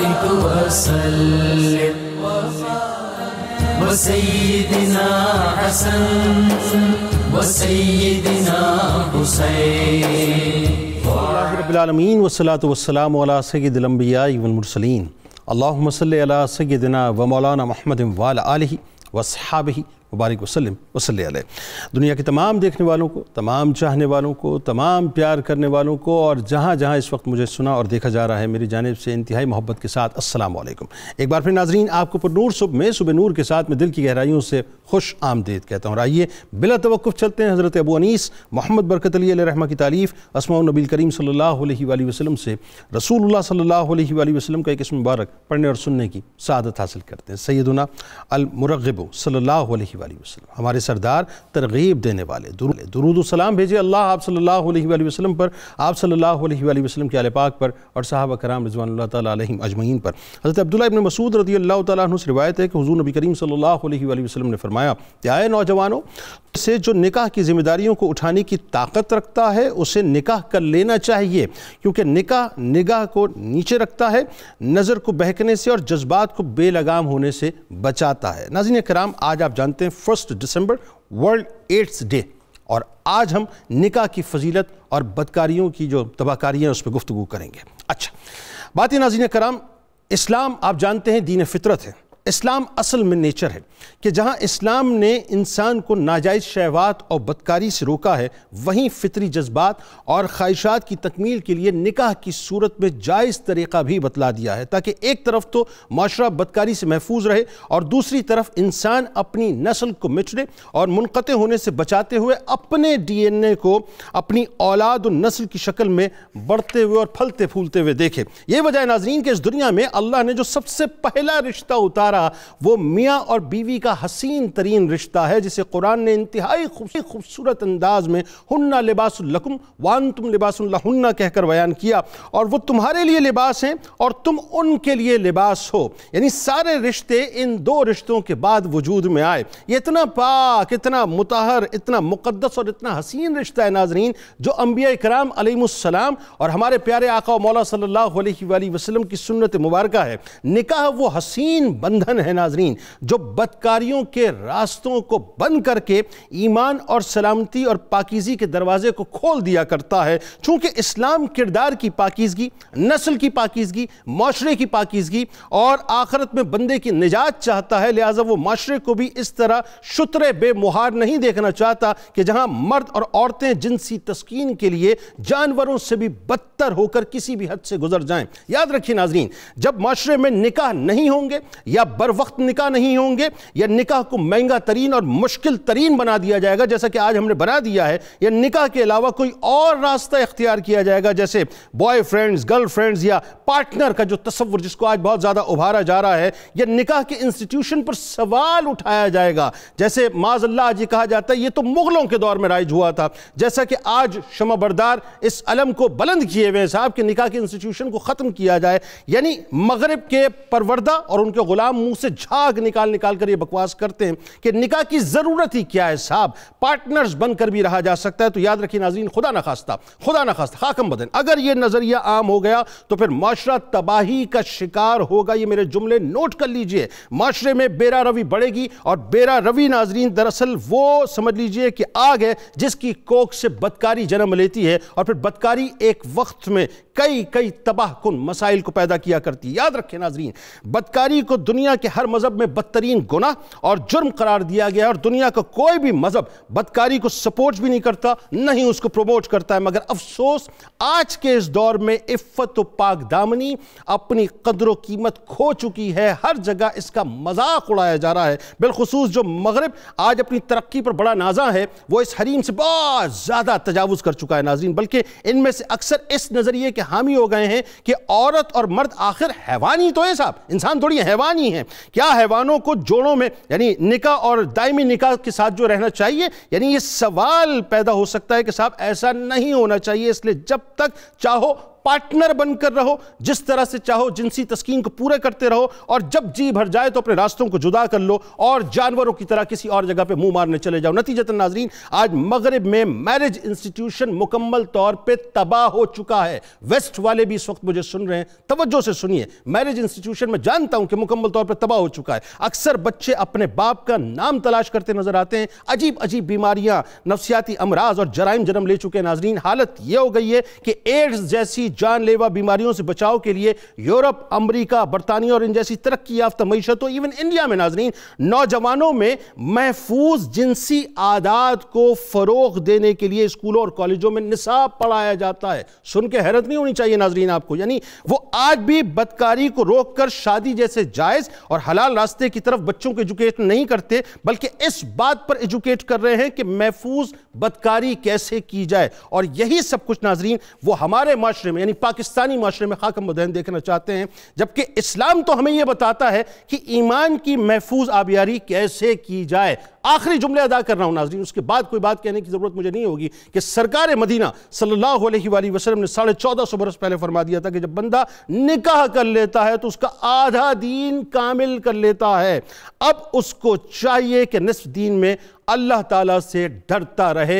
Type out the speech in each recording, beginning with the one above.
وبارك وسلم وسيدنا حسن وسيدنا حسين रबालमीन वसलात वसलाम सैद लम्बियामरसलिन अल्लाम सल सैदना व मौलाना महमद वाल वसहाबी मुबारक वसलम वसल दुनिया के तमाम देखने वालों को तमाम चाहने वालों को तमाम प्यार करने वालों को और जहाँ जहाँ इस वक्त मुझे सुना और देखा जा रहा है मेरी जानब से इंतहाई मोहब्बत के साथ असलम एक बार फिर नाजरीन आपको पर नूर सुबह में सुबह नूर के साथ मैं दिल की गहराइयों से खुश आमदेद कहता हूँ आइए बिला तवक़ चलते हैं हज़रत अबू अनीस मोहम्मद बरकत अली रहमा की तारीफ़ असमा नबी करीम सल्ला वसलम से रसूल सल्ला वसलम का एक इसम मुबारक पढ़ने और सुनने की सदत हासिल करते हैं सैदुना अलमरगब सल्ला वसल्लम हमारे सरदार तरगीब देने वाले दुरूद सलाम भेजे अल्लाह आप सल्लल्लाहु अलैहि वसल्लम पर आप सल्लल्लाहु अलैहि वसल्लम के आल पाक पर और साहब कराम रजवान तम अजमैन पर हज़रत अब्दुल्ला इबन मसूद रदी अल्लाह तु से रवायत है कि हजू नबी करीम सल्ला वसलम ने फरमाया कि आए नौजवानों से जो निकाह की जिम्मेदारियों को उठाने की ताकत रखता है उसे निकाह कर लेना चाहिए क्योंकि निकाह निगाह को नीचे रखता है नज़र को बहकने से और जज्बात को बेलगाम होने से बचाता है नाजिन कराम आज आप जानते हैं हैं first December world AIDS day और आज हम निका की फजीलत और बदकारियों की जो तबाहकारियाँ उस पर गुफ्तु करेंगे अच्छा बात नाजीन कराम इस्लाम आप जानते हैं दीन फितरत है इस्लाम असल में नेचर है कि जहां इस्लाम ने इंसान को नाजायज़ शहवात और बदकारी से रोका है वहीं फितरी जज्बात और ख्वाहिशात की तकमील के लिए निकाह की सूरत में जायज़ तरीक़ा भी बतला दिया है ताकि एक तरफ तो माशरा बदकारी से महफूज रहे और दूसरी तरफ इंसान अपनी नस्ल को मिटने और मुनक़ होने से बचाते हुए अपने डी एन ए को अपनी औलाद और नस्ल की शक्ल में बढ़ते हुए और फलते फूलते हुए देखे ये वजह नाजरीन के इस दुनिया में अल्लाह ने जो सबसे पहला रिश्ता उतारा रहा वो मियाँ और बीवी का हसीन तरीन रिश्ता है जिसे कुरान ने इंतहाई खूबसूरत अंदाज में हन्ना लिबासकुम वान तुम लिबासन्ना कहकर बयान किया और वह तुम्हारे लिए लिबास हैं और तुम उनके लिए लिबास हो यानी सारे रिश्ते इन दो रिश्तों के बाद वजूद में आए ये इतना पाक इतना मुतहर इतना मुकदस और इतना हसीन रिश्ता है नाजरीन जो अम्बिया कराम सलाम और हमारे प्यारे आका मौला सल्ला वसलम की सुनत मुबारक है निकाह वो हसीन बंद बंधन है नाजरीन जो बदकारियों के रास्तों को बंद करके ईमान और सलामती और पाकिज़ी के दरवाजे को खोल दिया करता है चूंकि इस्लाम किरदार की पाकिजगी नस्ल की पाकिजगी माशरे की पाकिजगी और आखरत में बंदे की निजात चाहता है लिहाजा वो माशरे को भी इस तरह शुतरे बेमुहार नहीं देखना चाहता कि जहां मर्द और औरतें जिनसी तस्कीन के लिए जानवरों से भी बदतर होकर किसी भी हद से गुजर जाएं याद रखिए नाजरीन जब माशरे में निकाह नहीं होंगे या बर वक्त निकाह नहीं होंगे या निकाह को महंगा तरीन और मुश्किल तरीन बना दिया जाएगा जैसा कि आज हमने बना दिया है या निकाह के अलावा कोई और रास्ता इख्तियार किया जाएगा जैसे बॉय फ्रेंड्स गर्ल फ्रेंड्स या पार्टनर का जो तस्वुर जिसको आज बहुत ज़्यादा उभारा जा रहा है या निकाह के इंस्टीट्यूशन पर सवाल उठाया जाएगा जैसे माजल्ला आज ये कहा जाता है ये तो मुग़लों के दौर में राइज हुआ था जैसा कि आज शमा बरदार इस अलम को बुलंद किए हुए हैं साहब के निकाह के इंस्टीट्यूशन को ख़त्म किया जाए यानी मगरब के परवरदा और उनके ग़ुलाम मुंह से झाग निकाल निकाल कर ये बकवास करते हैं कि निकाह की ज़रूरत ही क्या है साहब पार्टनर्स बनकर भी रहा जा सकता है तो याद रखिए नाजीन खुदा ना खास्ता खुदा ना खास्ता खाकम बदन अगर ये नज़रिया आम हो गया तो फिर माशरा तबाही का शिकार होगा ये मेरे जुमले नोट कर लीजिए माशरे में बेरा रवि बढ़ेगी और बेरा रवि नाजरीन दरअसल वो समझ लीजिए कि आग है जिसकी कोख से बदकारी जन्म लेती है और फिर बदकारी एक वक्त में कई कई तबाह कन मसाइल को पैदा किया करती याद रखें नाजरीन बदकारी को दुनिया के हर मज़हब में बदतरीन गुना और जुर्म करार दिया गया और दुनिया का को कोई भी मज़हब बदकारी को सपोर्ट भी नहीं करता नहीं उसको प्रमोट करता है मगर अफसोस आज के इस दौर में इफ़त पाक दामनी अपनी कदर कीमत खो चुकी है हर जगह इसका मजाक उड़ाया जा रहा है बिलखसूस जो मगरब आज अपनी तरक्की पर बड़ा नाजा है वो इस हरीम से बहुत ज़्यादा तजावज़ कर चुका है नाजरीन बल्कि इनमें से अक्सर इस नज़रिए के हामी हो गए हैं कि औरत और मर्द आखिर हैवानी तो है साहब इंसान थोड़ी हैवानी है क्या हैवानों को जोड़ों में यानी निका और दायमी निका के साथ जो रहना चाहिए यानी ये सवाल पैदा हो सकता है कि साहब ऐसा नहीं होना चाहिए इसलिए जब तक चाहो पार्टनर बनकर रहो जिस तरह से चाहो जिनसी तस्कीन को पूरे करते रहो और जब जी भर जाए तो अपने रास्तों को जुदा कर लो और जानवरों की तरह किसी और जगह पर मुंह मारने चले जाओ नतीजतन नाजरीन आज मगरब में मैरिज इंस्टीट्यूशन मुकम्मल तौर पर तबाह हो चुका है वेस्ट वाले भी इस वक्त मुझे सुन रहे हैं तवज्जो से सुनिए मैरिज इंस्टीट्यूशन में जानता हूं कि मुकम्मल तौर पर तबाह हो चुका है अक्सर बच्चे अपने बाप का नाम तलाश करते नजर आते हैं अजीब अजीब बीमारियां नफसियाती अमराज और जराइम जन्म ले चुके नाजरीन हालत यह हो गई है कि एड्स जैसी जानलेवा बीमारियों से बचाव के लिए यूरोप अमरीका बरतानिया और इन जैसी तरक्की याफ्ता मीशतों इवन इंडिया में नाजरीन नौजवानों में महफूज जिनसी आदात को फ़रोग देने के लिए स्कूलों और कॉलेजों में निसाब पढ़ाया जाता है सुन के हैरत नहीं होनी चाहिए नाजरीन आपको यानी वो आज भी बदकारी को रोक कर शादी जैसे जायज़ और हलाल रास्ते की तरफ बच्चों को एजुकेट नहीं करते बल्कि इस बात पर एजुकेट कर रहे हैं कि महफूज बदकारी कैसे की जाए और यही सब कुछ नाजरीन वो हमारे माशरे में यानी पाकिस्तानी माशरे में खाकम मदैन देखना चाहते हैं जबकि इस्लाम तो हमें यह बताता है कि ईमान की महफूज आबियारी कैसे की जाए आखिरी जुमले अदा कर रहा हूँ नाजरीन उसके बाद कोई बात कहने की ज़रूरत मुझे नहीं होगी कि सरकार मदीना सल्लल्लाहु अलैहि ने साढ़े चौदह सौ बरस पहले फरमा दिया था कि जब बंदा निकाह कर लेता है तो उसका आधा दीन कामिल कर लेता है अब उसको चाहिए कि निसफ दीन में अल्लाह ताला से डरता रहे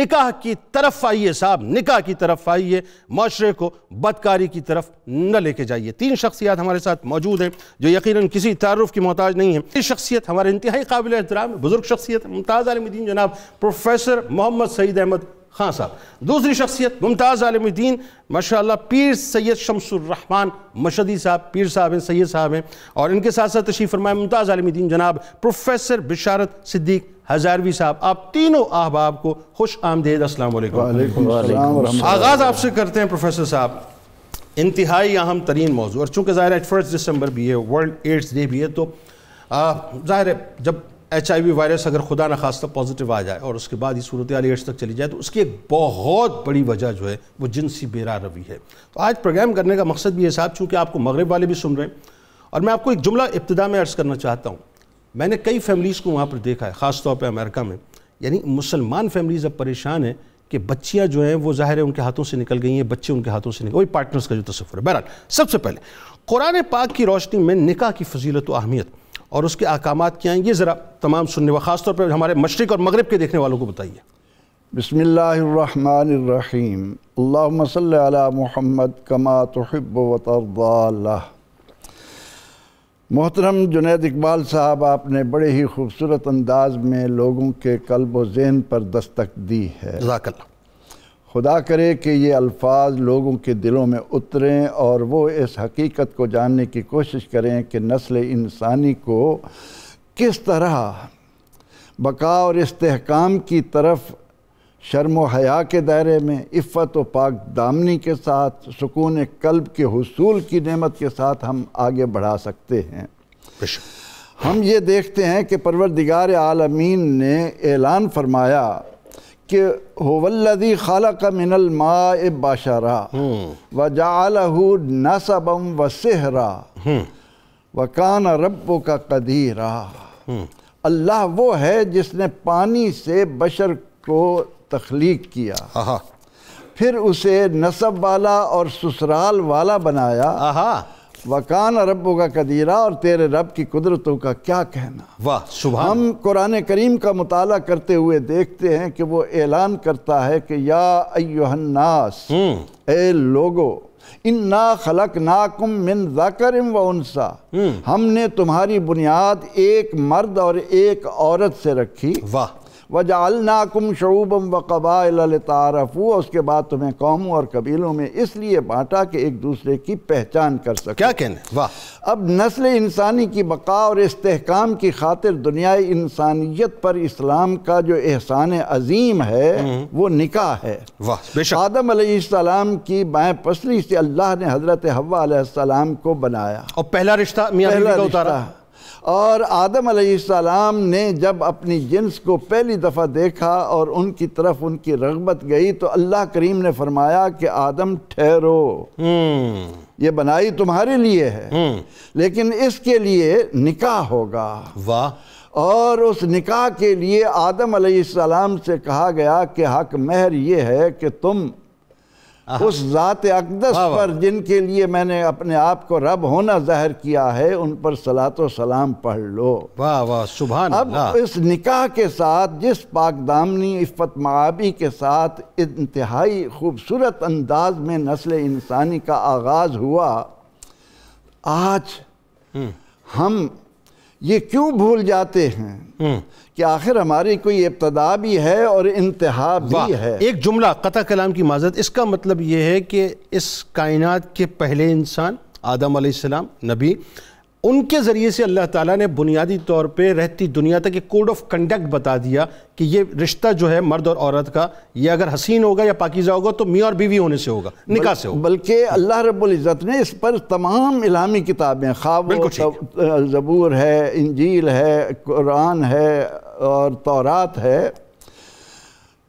निकाह की तरफ आइए साहब निकाह की तरफ आइए माशरे को बदकारी की तरफ न लेके जाइए तीन शख्सियात हमारे साथ मौजूद हैं जो यकीन किसी तारफ़ की मोहताज नहीं है ये शख्सियत हमारे इंतहाई काबिल एहतराम बुज़ुर्ग शख्सियत मुमताज़ आलमदीन जनाब प्रोफेसर मोहम्मद सईद अहमद खां साहब दूसरी शख्सियत मुमताज़ आलमुद्दीन माशा पीर सैयद शमसुररहमान मशदी साहब पीर साहब हैं सैयद साहब हैं और इनके साथ साथ तशीफ़ फरमाए मुमताज़ आलमुद्दीन जनाब प्रोफेसर बिशारत सिद्दीक हजारवी साहब आप तीनों अहबाब को खुश आमदेद असल आगाज़ आपसे करते हैं प्रोफेसर साहब इंतहाई अहम तरीन मौजू और चूँकि ज़ाहिर है फर्स्ट दिसंबर भी है वर्ल्ड एड्स डे भी है तो ज़ाहिर है जब एच आई वी वायरस अगर खुदा न खास्ता पॉजिटिव आ जाए और उसके बाद ये सूरत एड्स तक चली जाए तो उसकी एक बहुत बड़ी वजह जो है वो जिनसी बेरा रवी है तो आज प्रोग्राम करने का मकसद भी है साहब चूँकि आपको मगरब वाले भी सुन रहे हैं और मैं आपको एक जुमला इब्तदा में अर्ज़ करना चाहता हूँ मैंने कई फैमिलीज़ को वहाँ पर देखा है खासतौर पर अमेरिका में यानी मुसलमान फैमिलीज़ अब परेशान हैं कि बच्चियाँ जो हैं वो ज़ाहिर है उनके हाथों से निकल गई हैं बच्चे उनके हाथों से निकल वही पार्टनर्स का जो तस्वर है बहरहाल सबसे पहले कुरान पाक की रोशनी में निका की फजीलत व अहमियत और उसके अहकाम क्या हैं ये ज़रा तमाम सुनने व ख़ासतौर पर हमारे मशरक़ और मगरब के देखने वालों को बताइए बसमीम अल्ला महमद कमा तहब मोहतरम जुनेद इकबाल साहब आपने बड़े ही खूबसूरत अंदाज में लोगों के कल्ब व जहन पर दस्तक दी है जजाकल्ला खुदा करे कि ये अल्फाज लोगों के दिलों में उतरें और वो इस हकीकत को जानने की कोशिश करें कि नस्ल इंसानी को किस तरह बका और इस्तेहकाम की तरफ शर्म हया के दायरे में इफ़त व पाक दामनी के साथ सुकून कल्ब के हसूल की नमत के साथ हम आगे बढ़ा सकते हैं हम ये देखते हैं कि परवरदिगार आलमीन ने ऐलान फरमाया कि होवल्लदी खाल का मिनल मा बाशरा हम्म। व जालहू सबम व सेहरा हम्म। व कान रबो का कदीरा हम्म। अल्लाह वो है जिसने पानी से बशर को तख्लीक किया फिर उसे नसब वाला और ससुराल वाला बनाया वकान रबों का कदीरा और तेरे रब की कुदरतों का क्या कहना वाह सुबह हम कुरान करीम का मताल करते हुए देखते हैं कि वो ऐलान करता है कि या अयोहन्नास हम्म। ए लोगो ना खलक नाकुम मिन जकर व उनसा हम्म। हमने तुम्हारी बुनियाद एक मर्द और एक औरत से रखी वाह नाकुम शरूबम व कबाइल तारफ़ू और उसके बाद तुम्हें कौमों और कबीलों में इसलिए बांटा कि एक दूसरे की पहचान कर सके क्या कहने वाह अब नस्ल इंसानी की बका और इस्तेकाम की खातिर दुनियाई इंसानियत पर इस्लाम का जो एहसान अजीम है हम्म। वो निकाह है वाह आदम सलाम की बाएँ पसली से अल्लाह ने हज़रत हवा सलाम को बनाया और पहला रिश्ता पहला रिश्ता और आदम सलाम ने जब अपनी जिन्स को पहली दफ़ा देखा और उनकी तरफ उनकी रगबत गई तो अल्लाह करीम ने फरमाया कि आदम ठहरो हम्म। ये बनाई तुम्हारे लिए है हम्म। लेकिन इसके लिए निकाह होगा वाह और उस निकाह के लिए आदम सलाम से कहा गया कि हक महर ये है कि तुम उस ज़ात अकदस पर जिनके लिए मैंने अपने आप को रब होना ज़ाहिर किया है उन पर सलात सलाम पढ़ लो वाह वाह सुबह अब इस निकाह के साथ जिस दामनी इफ़त माबी के साथ इंतहाई खूबसूरत अंदाज में नस्ल इंसानी का आगाज़ हुआ आज हम्म। हम ये क्यों भूल जाते हैं हम्म। कि आखिर हमारी कोई इब्तदा भी है और इंतहा भी है एक जुमला कता कलाम की माजत इसका मतलब ये है कि इस कायनात के पहले इंसान आदम आसमाम नबी उनके ज़रिए से अल्लाह ताला ने बुनियादी तौर पे रहती दुनिया तक एक कोड ऑफ कंडक्ट बता दिया कि ये रिश्ता जो है मर्द और औरत का ये अगर हसीन होगा या पाकिज़ा होगा तो मियाँ और बीवी होने से होगा निकाह से होगा बल्कि अल्लाह रब्बुल इज़्ज़त ने इस पर तमाम इलामी किताबें खाब जबूर है इंजील है कुरान है और तौरात है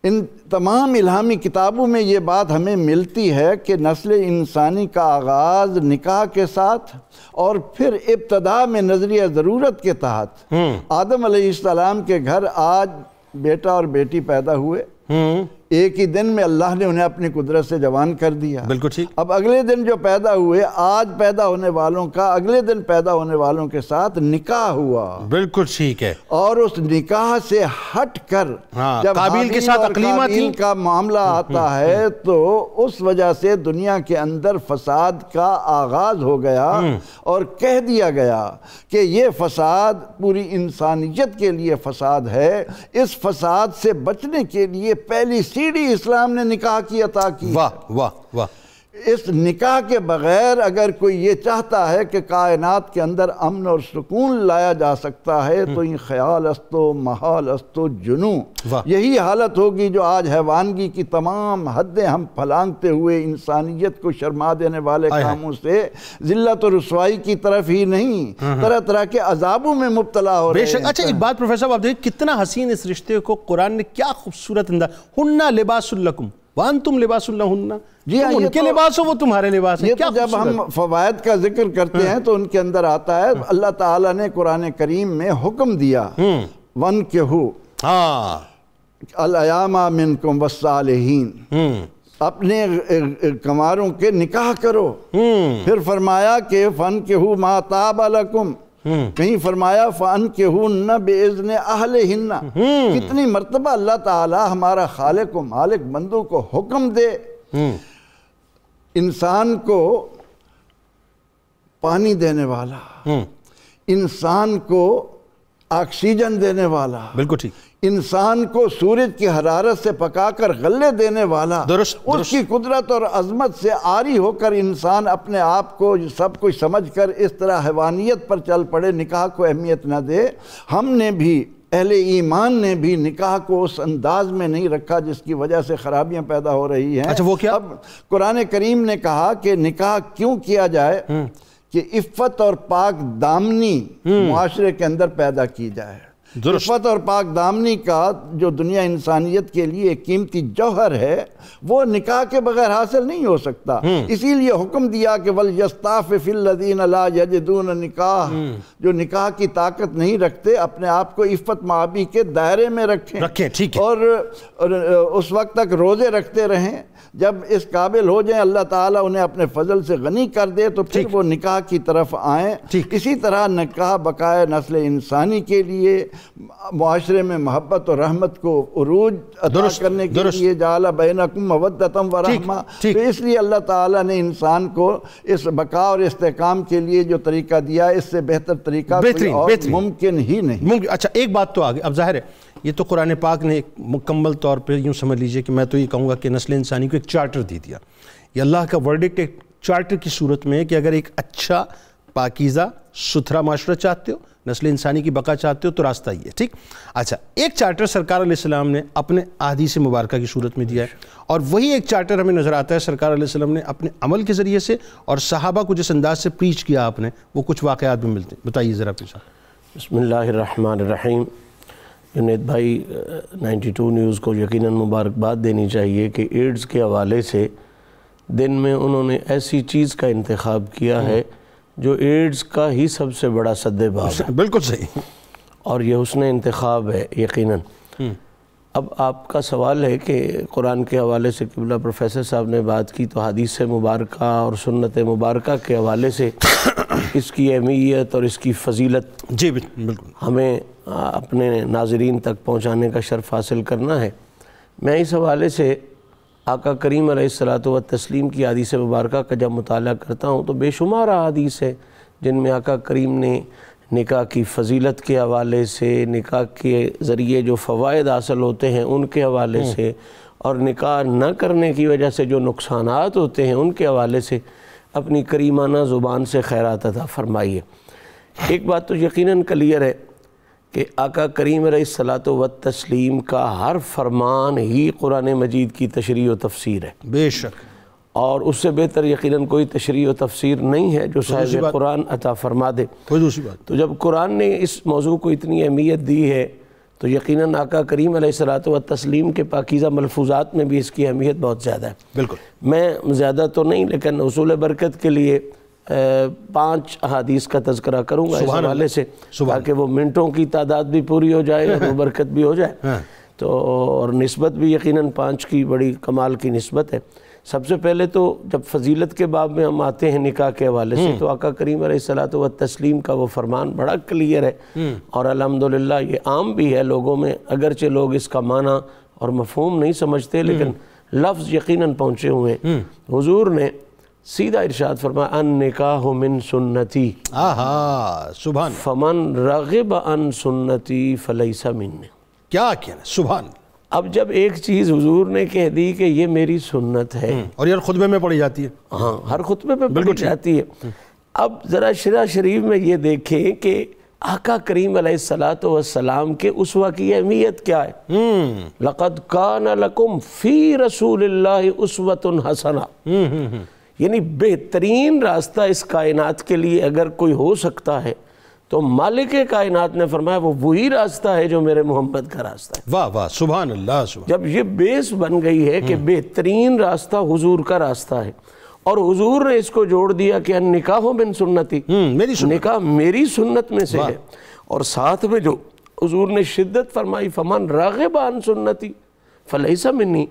इन तमाम इलामी किताबों में ये बात हमें मिलती है कि नस्ल इंसानी का आगाज़ निकाह के साथ और फिर इब्तदा में नजरिया ज़रूरत के तहत हम्म। आदम के घर आज बेटा और बेटी पैदा हुए हम्म। एक ही दिन में अल्लाह ने उन्हें अपनी कुदरत से जवान कर दिया बिल्कुल ठीक अब अगले दिन जो पैदा हुए आज पैदा होने वालों का अगले दिन पैदा होने वालों के साथ निकाह हुआ बिल्कुल ठीक है और उस निकाह से हट कर हाँ, जब काबिल के साथ अकलीमा थी का मामला आता है तो उस वजह से दुनिया के अंदर फसाद का आगाज हो गया हम्म। और कह दिया गया कि ये फसाद पूरी इंसानियत के लिए फसाद है इस फसाद से बचने के लिए पहली सीढ़ी इस्लाम ने निकाह की अता की वाह वाह वाह इस निकाह के बग़ैर अगर कोई ये चाहता है कि कायनात के अंदर अमन और सुकून लाया जा सकता है तो ये हम्म। ख्याल अस्तो महाल अस्तो जुनू यही हालत होगी जो आज हैवानगी की तमाम हदें हम फलांगते हुए इंसानियत को शर्मा देने वाले कामों से जिल्लत और रसवाई की तरफ ही नहीं हम्म। तरह तरह के अजाबों में मुबतला हो रहे हैं अच्छा एक बात प्रोफेसर आप देखिए कितना हसीन इस रिश्ते को कुरान ने क्या खूबसूरत अंदाज हन्ना लिबासुल्लकुम वान तुम लिबास जी तुम उनके तो, लिबास हो वो तुम्हारे लिबास है तो क्या तो जब हम फवायद का जिक्र करते हाँ। हैं तो उनके अंदर आता है हाँ। अल्लाह ताला ने कुरान करीम में हुक्म दिया हम्म। वन के हु हाँ वसालहीन हम्म। अपने कमारों के निकाह करो हम्म। फिर फरमाया के फन के हु माताब अलकुम हम्म। कहीं फरमाया फ़ान के न बेजन अहल हिन्ना हम्म। कितनी मरतबा अल्लाह ताला हमारा खालिक को मालिक बंदो को हुक्म दे हम्म। इंसान को पानी देने वाला इंसान को ऑक्सीजन देने वाला बिल्कुल ठीक इंसान को सूरज की हरारत से पकाकर गले देने वाला दुरुस्त, उसकी कुदरत और अजमत से आरी होकर इंसान अपने आप को सब कुछ समझ कर इस तरह हैवानियत पर चल पड़े निकाह को अहमियत ना दे हमने भी अहले ईमान ने भी निकाह को उस अंदाज में नहीं रखा जिसकी वजह से खराबियां पैदा हो रही हैं अच्छा वो क्या अब कुरान करीम ने कहा कि निकाह क्यों किया जाए हम्म। कि इफ़्फ़त और पाक दामनी हम्म। माशरे के अंदर पैदा की जाए उल्फत और पाक दामनी का जो दुनिया इंसानियत के लिए एक कीमती जौहर है वो निकाह के बगैर हासिल नहीं हो सकता हम्म। इसीलिए हुक्म दिया कि वल यस्ताफ़ फ़िल्लिन ला यजदून निकाह हम्म। जो निकाह की ताकत नहीं रखते अपने आप को इफ़त माबी के दायरे में रखें रखें ठीक और, और उस वक्त तक रोज़े रखते रहें जब इस काबिल हो जाए अल्लाह ताला उन्हें अपने फजल से गनी कर दे तो फिर वो निकाह की तरफ आएँ इसी तरह निकाह बकाए नस्ल इंसानी के लिए माशरे में मोहब्बत और रहमत को अरूज दुरुस्त करने के दुरुस्त, लिए जाला बैनकुम मवदतम व रहमा तो इसलिए अल्लाह ताला ने इंसान को इस बका और इस्तेकाम के लिए जो तरीका दिया इससे बेहतर तरीका मुमकिन ही नहीं मुमकिन अच्छा एक बात तो आ गई अब जाहिर है ये तो कुरान पाक ने एक मुकम्मल तौर पर यूँ समझ लीजिए कि मैं तो ये कहूँगा कि नस्ल इंसानी को एक चार्टर दे दिया ये अल्लाह का वर्डिक्ट एक चार्टर की सूरत में है कि अगर एक अच्छा पाकिज़ा सुथरा माशरा चाहते हो नस्ल इंसानी की बका चाहते हो तो रास्ता ये ठीक अच्छा एक चार्टर सरकार सलाम ने अपने आदि से मुबारक की सूरत में दिया है और वही एक चार्टर हमें नज़र आता है सरकार सलाम ने अपने अमल के ज़रिए से और साहबा को जिस अंदाज से प्रीच किया आपने वो कुछ वाक़ात भी मिलते हैं बताइए ज़रा पीछा साथ बसमीम जुनेद भाई 92 न्यूज़ को यकीन मुबारकबाद देनी चाहिए कि एड्स के हवाले से दिन में उन्होंने ऐसी चीज़ का इंतखब किया है जो एड्स का ही सबसे बड़ा सद्देबा बिल्कुल सही और यह हसन इंतखब है यकीनन हम्म। अब आपका सवाल है कि कुरान के हवाले से किबला प्रोफेसर साहब ने बात की तो हदीस मुबारक और सुन्नत मुबारक के हवाले से इसकी अहमियत और इसकी फजीलत जी बिल्कुल हमें अपने नाजरीन तक पहुँचाने का शर्फ हासिल करना है मैं इस हवाले से आका करीम सलात व तस्लीम की से मुबारक का जब मुताल करता हूँ तो बेशुमार अदीस है जिनमें आका करीम ने निका की फजीलत के हवाले से निका के ज़रिए जो फ़वाद हासिल होते हैं उनके हवाले हम्म। से और निका न करने की वजह से जो नुकसान होते हैं उनके हवाले से अपनी करीमाना ज़ुबान से खैरात अदा फरमाइए एक बात तो यकीन क्लियर है कि आका करीम सलात व तस्लीम का हर फरमान ही कुरान मजीद की तशरी व तफसर है बेशक और उससे बेहतर यकीनन कोई तशरी व तफसर नहीं है जो तो शायद कुरान अता फरमा दे कोई दूसरी बात तो जब कुरान ने इस मौजू को इतनी अहमियत दी है तो यकीनन आका करीम सलात व तस्लीम के पाकिज़ा मलफूजात में भी इसकी अहमियत बहुत ज़्यादा है बिल्कुल मैं ज़्यादा तो नहीं लेकिन असूल बरकत के लिए पाँच अहादीस का तस्करा करूँगा इस हवाले से ताकि वो मिनटों की तादाद भी पूरी हो जाए और हाँ। बरकत भी हो जाए हाँ। तो और नस्बत भी यकीनन पाँच की बड़ी कमाल की नस्बत है सबसे पहले तो जब फजीलत के बाब में हम आते हैं निकाह के हवाले से हम्म। तो आका करीम सलात व तस्लीम का वो फरमान बड़ा क्लियर है हम्म। और अलहमदिल्ला ये आम भी है लोगों में अगरचे लोग इसका माना और मफहम नहीं समझते लेकिन हम्म। लफ्ज़ यकीनन पहुँचे हुए हैं हजूर ने सीधा इरशाद फरमा अन निकाह मिन सुन्नति सुबह फमन रगब अन सुन्नति फलैसा मिन क्या कहना सुबह अब जब एक चीज़ हुजूर ने कह दी कि ये मेरी सुन्नत है हम्म, और यार खुतबे में पढ़ी जाती है हाँ हर खुतबे में पढ़ी जाती है हम्म। अब ज़रा शरा शरीफ में ये देखें कि आका करीम सलाम के उसवा की अहमियत क्या है हम्म। लक़द कान लकुम फ़ी रसूल उस्वतुन हसना यानी बेहतरीन रास्ता इस कायनात के लिए अगर कोई हो सकता है तो मालिक कायनात ने फरमाया वो वही रास्ता है जो मेरे मोहम्मद का रास्ता है वाह वाह सुबह जब ये बेस बन गई है कि हम्म। बेहतरीन रास्ता हुजूर का रास्ता है और हुजूर ने इसको जोड़ दिया कि निकाह बिन सुन्नति हम्म, मेरी सुन्नत। निकाह मेरी सुन्नत में से है और साथ में जो हुजूर ने शिद्दत फरमाई फमान रागे बान सुन्नति फलसा मिन्नी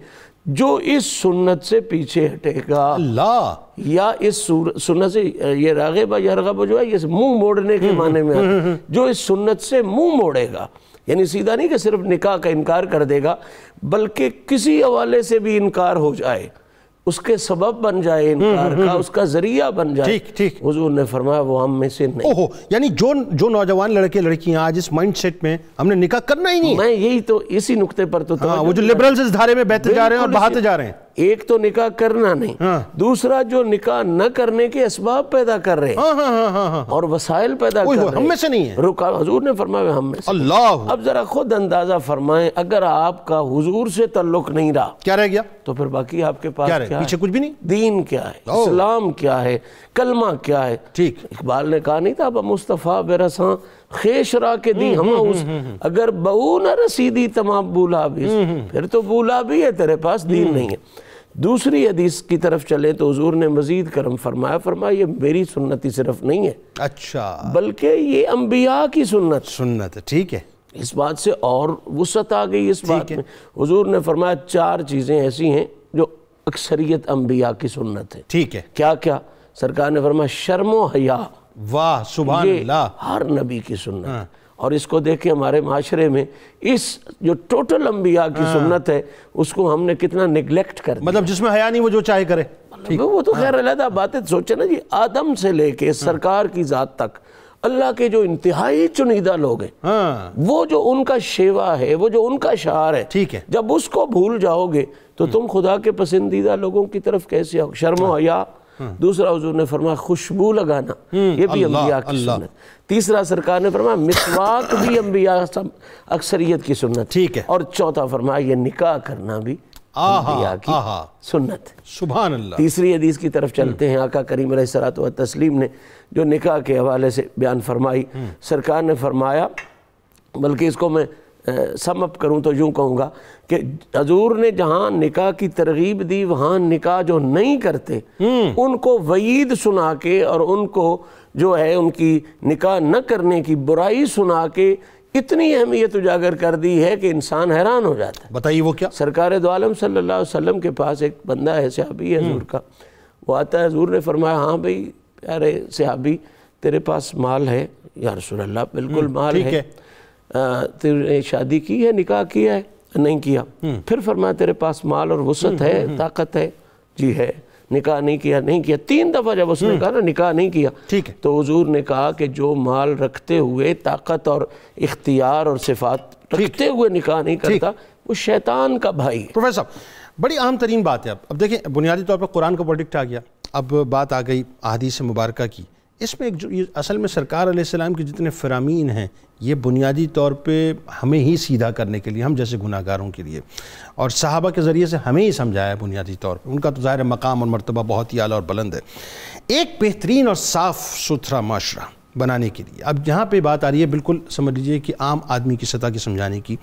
जो इस सुन्नत से पीछे हटेगा या इस सुन्नत से ये रागेबा या रगबा जो है ये मुंह मोड़ने के हम्म, माने में है हम्म, हम्म। जो इस सुन्नत से मुंह मोड़ेगा यानी सीधा नहीं कि सिर्फ निकाह का इनकार कर देगा बल्कि किसी हवाले से भी इनकार हो जाए उसके सबब बन जाए हम्म, इनकार हम्म, का हम्म। उसका जरिया बन जाए ठीक ठीक हुजूर ने फरमाया वो हम में से नहीं ओहो यानी जो जो नौजवान लड़के लड़कियां आज इस माइंडसेट में हमने निकाह करना ही नहीं मैं यही तो इसी नुक्ते पर तो हाँ, वो जो लिबरल्स इस धारे में बहते जा रहे हैं और बहाते जा रहे हैं एक तो निकाह करना नहीं हाँ। दूसरा जो निकाह न करने के असबाब पैदा कर रहे हैं हाँ, हाँ, हाँ, हाँ।, हाँ। और वसाइल पैदा कर रहे हम में से नहीं है रुका हजूर ने फरमाए हम में अल्लाह अब जरा खुद अंदाजा फरमाए अगर आपका हुजूर से तल्लुक नहीं रहा क्या रह गया तो फिर बाकी आपके पास क्या, क्या पीछे कुछ भी नहीं दीन क्या है इस्लाम क्या है कलमा क्या है ठीक इकबाल ने कहा नहीं था तो अब मुस्तफ़ा बेरसा खेशरा के दी हम हम्म, हम्म, उस हम्म, अगर बहू न रसीदी तमाम बूला भी फिर तो बूला भी है तेरे पास दीन नहीं है दूसरी हदीस की तरफ चले तो हजूर ने मजीद करम फरमाया फरमाया ये मेरी सुन्नति सिर्फ नहीं है अच्छा बल्कि ये अम्बिया की सुन्नत सुन्नत ठीक है इस बात से और वसत आ गई इस बात में हजूर ने फरमाया चार चीज़ें ऐसी हैं जो अक्सरियत अम्बिया की सुन्नत है ठीक है क्या क्या सरकार ने फरमाया शर्मो हया वाह सुबह हर नबी की सुन्नत हाँ। और इसको देखें हमारे माशरे में इस जो टोटल अम्बिया की हाँ। सुन्नत है उसको हमने कितना निगलेक्ट कर दिया। मतलब जिसमें हया नहीं वो जो चाहे करे मतलब वो तो हाँ। खैर अलहदा बातें तो सोचे ना जी आदम से लेके हाँ। सरकार की ज़ात तक अल्लाह के जो इंतहाई चुनिंदा लोग हैं हाँ। वो जो उनका शेवा है वो जो उनका शार है ठीक है जब उसको भूल जाओगे तो हाँ। तुम खुदा के पसंदीदा लोगों की तरफ कैसे हो शर्मो हया हाँ। दूसरा हजूर ने फरमा खुशबू लगाना हम्म, ये भी अम्बिया की सुनत तीसरा सरकार ने फरमा मिसवाक भी अम्बिया सब अक्सरियत की सुनत ठीक है और चौथा फरमा ये निकाह करना भी आहा, की आहा, सुन्नत सुबहान तीसरी हदीस की तरफ चलते हैं आका करीम सरात व तस्लीम ने जो निकाह के हवाले से बयान फरमाई हम्म। सरकार ने फरमाया बल्कि इसको मैं समअप करूँ तो यूं कहूँगा कि हजूर ने जहाँ निका की तरगीब दी वहाँ निका जो नहीं करते हम्म। उनको वईद सुना के और उनको जो है उनकी निका न करने की बुराई सुना के इतनी अहमियत उजागर कर दी है कि इंसान हैरान हो जाता है बताइए वो क्या सरकार दोम सल्ला वसम के पास एक बंदा है सहाबी है हजूर हम्म। का वो आता है हजूर ने फरमाया हाँ भाई प्यारे सहाबी तेरे पास माल है यार रसोल्ला बिल्कुल हम्म, माल है, है। तेरे शादी की है निकाह किया है नहीं किया हम्म। फिर फरमाया तेरे पास माल और वसत हम्म, है हम्म, ताकत है जी है निकाह नहीं किया नहीं किया तीन दफ़ा जब उसने कहा ना निकाह नहीं किया ठीक है तो हजूर ने कहा कि जो माल रखते हुए ताकत और इख्तियार और सिफात रखते हुए निकाह नहीं करता वो शैतान का भाई है प्रोफेसर बड़ी आम तरीन बात है अब अब देखें बुनियादी तौर पर कुरान का प्रोडिक्ट आ गया अब बात आ गई अहदीस मुबारक की इसमें एक जो असल में सरकार सलाम के जितने फरामीन हैं ये बुनियादी तौर पे हमें ही सीधा करने के लिए हम जैसे गुनाहगारों के लिए और साहबा के ज़रिए से हमें ही समझाया बुनियादी तौर पे उनका तो ज़ाहिर मकाम और मरतबा बहुत ही अला और बुलंद है एक बेहतरीन और साफ़ सुथरा माशरा बनाने के लिए अब जहाँ पे बात आ रही है बिल्कुल समझ लीजिए कि आम आदमी की सतह की समझाने की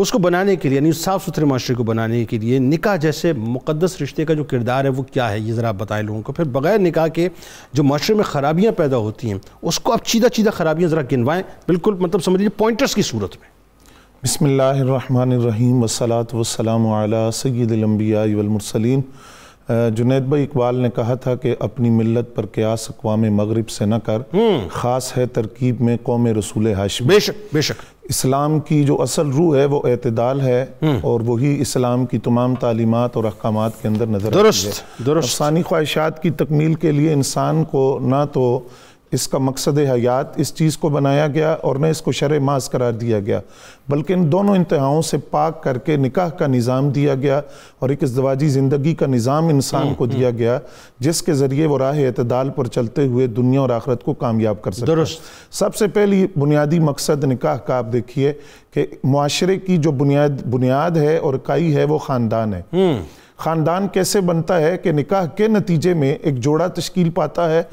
उसको बनाने के लिए यानी साफ़ सुथरे माशरे को बनाने के लिए निकाह जैसे मुकदस रिश्ते का जो किरदार है वो क्या है ये ज़रा आप बताएं लोगों को फिर बग़ैर निकाह के जो माशरे में ख़राबियाँ पैदा होती हैं उसको आप चीदा चीदा ख़राबियाँ ज़रा गिनवाएँ बिल्कुल मतलब समझ लीजिए पॉइंटर्स की सूरत में बसमिल्लर वसलात वसलम सैदम्बिया वलमरसलिन जुनेद भाई इकबाल ने कहा था कि अपनी मिलत पर क्यास अकवाम मगरब से न कर हम्म। ख़ास है तरकीब में कौम रसूल हाश बेशक बेशक इस्लाम की जो असल रूह है वो अतदाल है हम्म। और वही इस्लाम की तमाम तालीमत और अहकाम के अंदर नजर दुरुस्त दुरुस्त ख्वाहिशात की तकमील के लिए इंसान को ना तो इसका मकसद हयात इस चीज़ को बनाया गया और न इसको शर मास करार दिया गया बल्कि इन दोनों इंतहाओं से पाक करके निकाह का निज़ाम दिया गया और एक इसवाजी ज़िंदगी का निज़ाम इंसान हम्म, को दिया हम्म। गया जिसके ज़रिए वो राह अतदाल पर चलते हुए दुनिया और आखरत को कामयाब कर सकते सबसे पहली बुनियादी मकसद निकाह का आप देखिए कि माशरे की जो बुनियाद बुनियाद है और कई है वो ख़ानदान है हम्म। ख़ानदान कैसे बनता है कि निकाह के नतीजे में एक जोड़ा तश्कील पाता है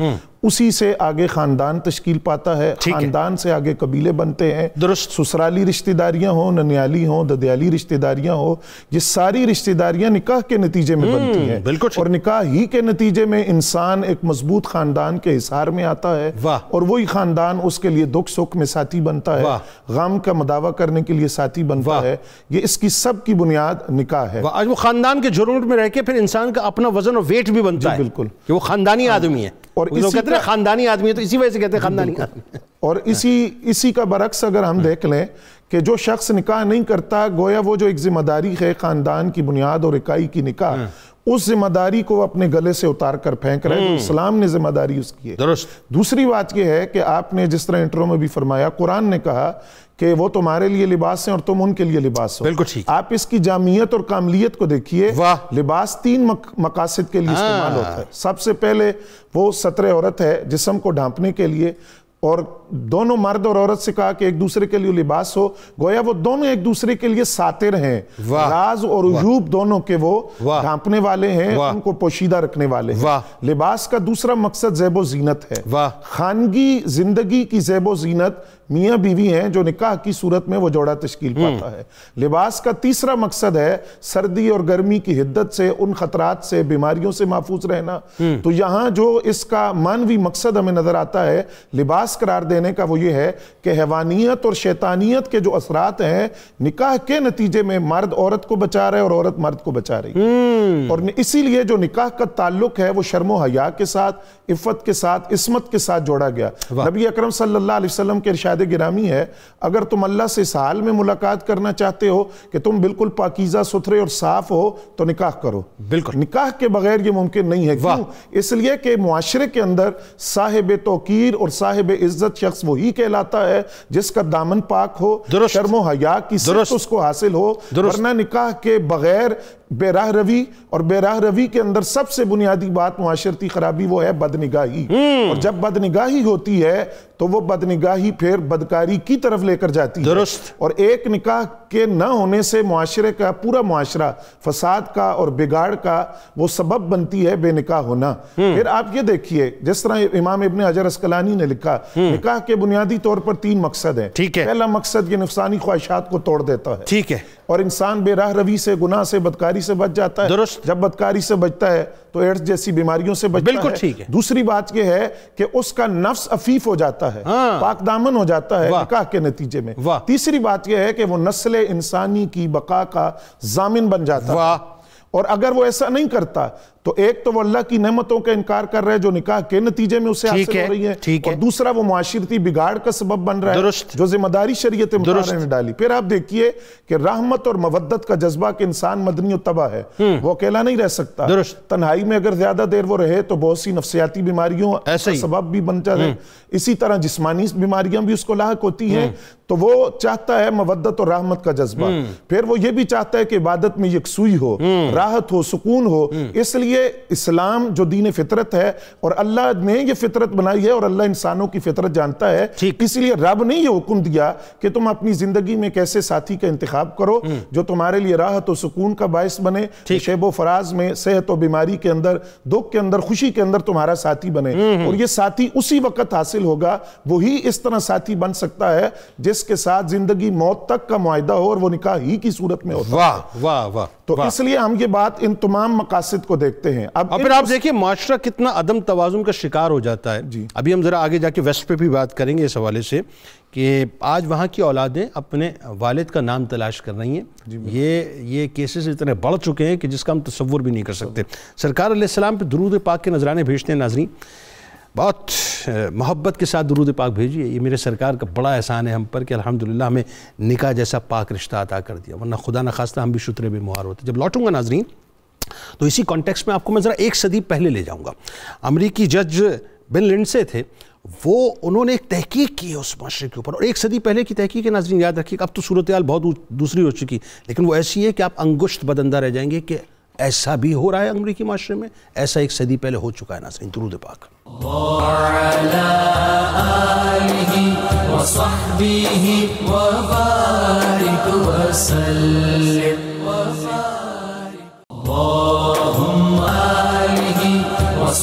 उसी से आगे खानदान तश्कील पाता है खानदान से आगे कबीले बनते हैं दुरुस्त ससुराली रिश्तेदारियां हो ननियाली हो ददियाली रिश्तेदारियां हो ये सारी रिश्तेदारियां निकाह के नतीजे में हम्म, बनती हैं बिल्कुल और निकाह ही के नतीजे में इंसान एक मजबूत खानदान के हिसार में आता है और वही खानदान उसके लिए दुख सुख में साथी बनता है गम का मदावा करने के लिए साथी बनता है ये इसकी सब की बुनियाद निकाह है आज वो खानदान के जुर्म में रह के फिर इंसान का अपना वजन और वेट भी बनता है बिल्कुल वो खानदानी आदमी है और इसी कहते हैं खानदानी आदमी है तो इसी वजह से कहते हैं खानदानी आदमी और इसी इसी का बरक्स अगर हम देख लें कि जो शख्स निकाह नहीं करता गोया वो जो एक जिम्मेदारी है ख़ानदान की बुनियाद और इकाई की निकाह हाँ। उस जिम्मेदारी को अपने गले से उतार कर फेंक रहे हैं तो हम्म। इस्लाम ने जिम्मेदारी उसकी है दूसरी बात यह है कि आपने जिस तरह इंटरव्यू में भी फरमाया कुरान ने कहा कि वो तुम्हारे लिए लिबास हैं और तुम उनके लिए लिबास हो बिल्कुल ठीक आप इसकी जामियत और कामलियत को देखिए लिबास तीन मक, मकासद के लिए हाँ। इस्तेमाल होता है सबसे पहले वो सतरे औरत है जिसम को ढांपने के लिए और दोनों मर्द और औरत से कहा कि एक दूसरे के लिए लिबास हो गोया वो दोनों एक दूसरे के लिए सातिर हैं राज और यूब दोनों के वो ढांपने वाले हैं उनको पोशीदा रखने वाले हैं लिबास का दूसरा मकसद जैबो जीनत है खानगी जिंदगी की जैबो जीनत मियाँ बीवी हैं जो निकाह की सूरत में वो जोड़ा तश्कील हम्म। पाता है लिबास का तीसरा मकसद है सर्दी और गर्मी की हिद्दत से उन खतरात से बीमारियों से महफूज रहना हम्म। तो यहाँ जो इसका मानवी मकसद हमें नज़र आता है लिबास करार देने का वो ये है कि हैवानियत और शैतानियत के जो असरात हैं निकाह के नतीजे में मर्द औरत को बचा रहे और औरत मर्द को बचा रही हम्म। और इसीलिए जो निकाह का ताल्लुक है वो शर्मो हया के साथ इफ्फत के साथ इसमत के साथ जोड़ा गया नबी अक्रम सल्ला वसलम के शायद गिरामी है अगर तुम अल्लाह से साल में मुलाकात करना चाहते हो कि तुम बिल्कुल पाकिजा सुथरे और साफ हो तो निकाह करो बिल्कुल निकाह के बगैर ये मुमकिन नहीं है क्यों इसलिए कि माशरे के अंदर साहेब तोकीर और साहेब इज्जत शख्स वही कहलाता है जिसका दामन पाक हो शर्म हया की उसको हासिल हो वरना निकाह के बगैर बेराह रवि और बेराह रवी के अंदर सबसे बुनियादी बात माशरती खराबी वो है बदनिगाही हम्म। और जब बदनिगाही होती है तो वो बदनिगाही फिर बदकारी की तरफ लेकर जाती है और एक निकाह के न होने से माशरे का पूरा माशरा फसाद का और बिगाड़ का वो सबब बनती है बेनिका होना हम्म। फिर आप ये देखिए जिस तरह इमाम इबन अजर असकलानी ने लिखा हम्म। निकाह के बुनियादी तौर पर तीन मकसद है ठीक है पहला मकसद ये नफसानी ख्वाहिशात को तोड़ देता है ठीक है और इंसान बेराह रवि से गुना से बदकारी से बच जाता है जब बदकारी से बचता है तो एड्स जैसी बीमारियों से बचता बिल्कुल ठीक है।, दूसरी बात यह है कि उसका नफ्स अफीफ हो जाता है पाकदामन हाँ। पाक दामन हो जाता है निकाह के नतीजे में तीसरी बात यह है कि वो नस्ल इंसानी की बका का जामिन बन जाता है और अगर वो ऐसा नहीं करता तो एक तो वो अल्लाह की नमतों का इनकार कर रहे हैं जो निकाह के नतीजे में उसे हासिल हो रही है ठीक और दूसरा वो माशरती बिगाड़ का सबब बन रहा है जो जिम्मेदारी शरीयत ने डाली फिर आप देखिए कि रहमत और मवदत का जज्बा कि इंसान मदनी तबाह है हम्म। वो अकेला नहीं रह सकता तन्हाई में अगर ज्यादा देर वो रहे तो बहुत सी नफसियाती बीमारियों का सबब भी बन जाए हम्म। इसी तरह जिसमानी बीमारियां भी उसको लाक होती हैं हम्म। तो वो चाहता है मवदत और राहमत का जज्बा फिर वो ये भी चाहता है कि इबादत में यकसुई हो राहत हो सुकून हो इसलिए इसलिए इस्लाम जो दीन फितरत है और अल्लाह ने ये फितरत बनाई है और अल्लाह इंसानों की फितरत जानता है इसलिए रब ने ये हुक्म दिया कि तुम अपनी जिंदगी में कैसे साथी का इंतखब करो हम्म। जो तुम्हारे लिए राहत और सुकून का बायस बने शेब व फराज में सेहत और बीमारी के अंदर दुख के अंदर खुशी के अंदर तुम्हारा साथी बने हम्म, हम्म। और ये साथी उसी वक्त हासिल होगा वही इस तरह साथी बन सकता है जिसके साथ जिंदगी मौत तक का मुआदा हो और वो निकाह ही की सूरत में हो वाह वाह वाह तो इसलिए हम ये बात इन तमाम मकासद को देखते सकते हैं अब फिर आप देखिए माशरा कितना अदम तोज़ुन का शिकार हो जाता है जी अभी हम ज़रा आगे जाके वेस्ट पे भी बात करेंगे इस हवाले से कि आज वहाँ की औलादें अपने वालिद का नाम तलाश कर रही हैं ये ये केसेस इतने बढ़ चुके हैं कि जिसका हम तस्वुर भी नहीं कर सकते सरकार सलाम पर दरूद पाक के नजराने भेजते हैं नाजरी बहुत मोहब्बत के साथ दरूद पाक भेजिए ये मेरे सरकार का बड़ा एहसान है हम पर कि अल्हम्दुलिल्लाह हमें निकाह जैसा पाक रिश्ता अदा कर दिया वरना खुदा न खास्ता हम भी शुतरे बेमुहार होते जब लौटूंगा नाजरीन तो इसी कॉन्टेक्स्ट में आपको मैं ज़रा एक सदी पहले ले जाऊंगा अमरीकी जज बिन लिंडसे थे वो उन्होंने एक तहकीक की है उस माशरे के ऊपर और एक सदी पहले की तहकीक नाजरीन याद रखिए अब तो सूरत हाल बहुत दूसरी हो चुकी लेकिन वो ऐसी है कि आप अंगुश्त बदंदा रह जाएंगे कि ऐसा भी हो रहा है अमरीकी माशरे में ऐसा एक सदी पहले हो चुका है नाजरीन दरूद पाक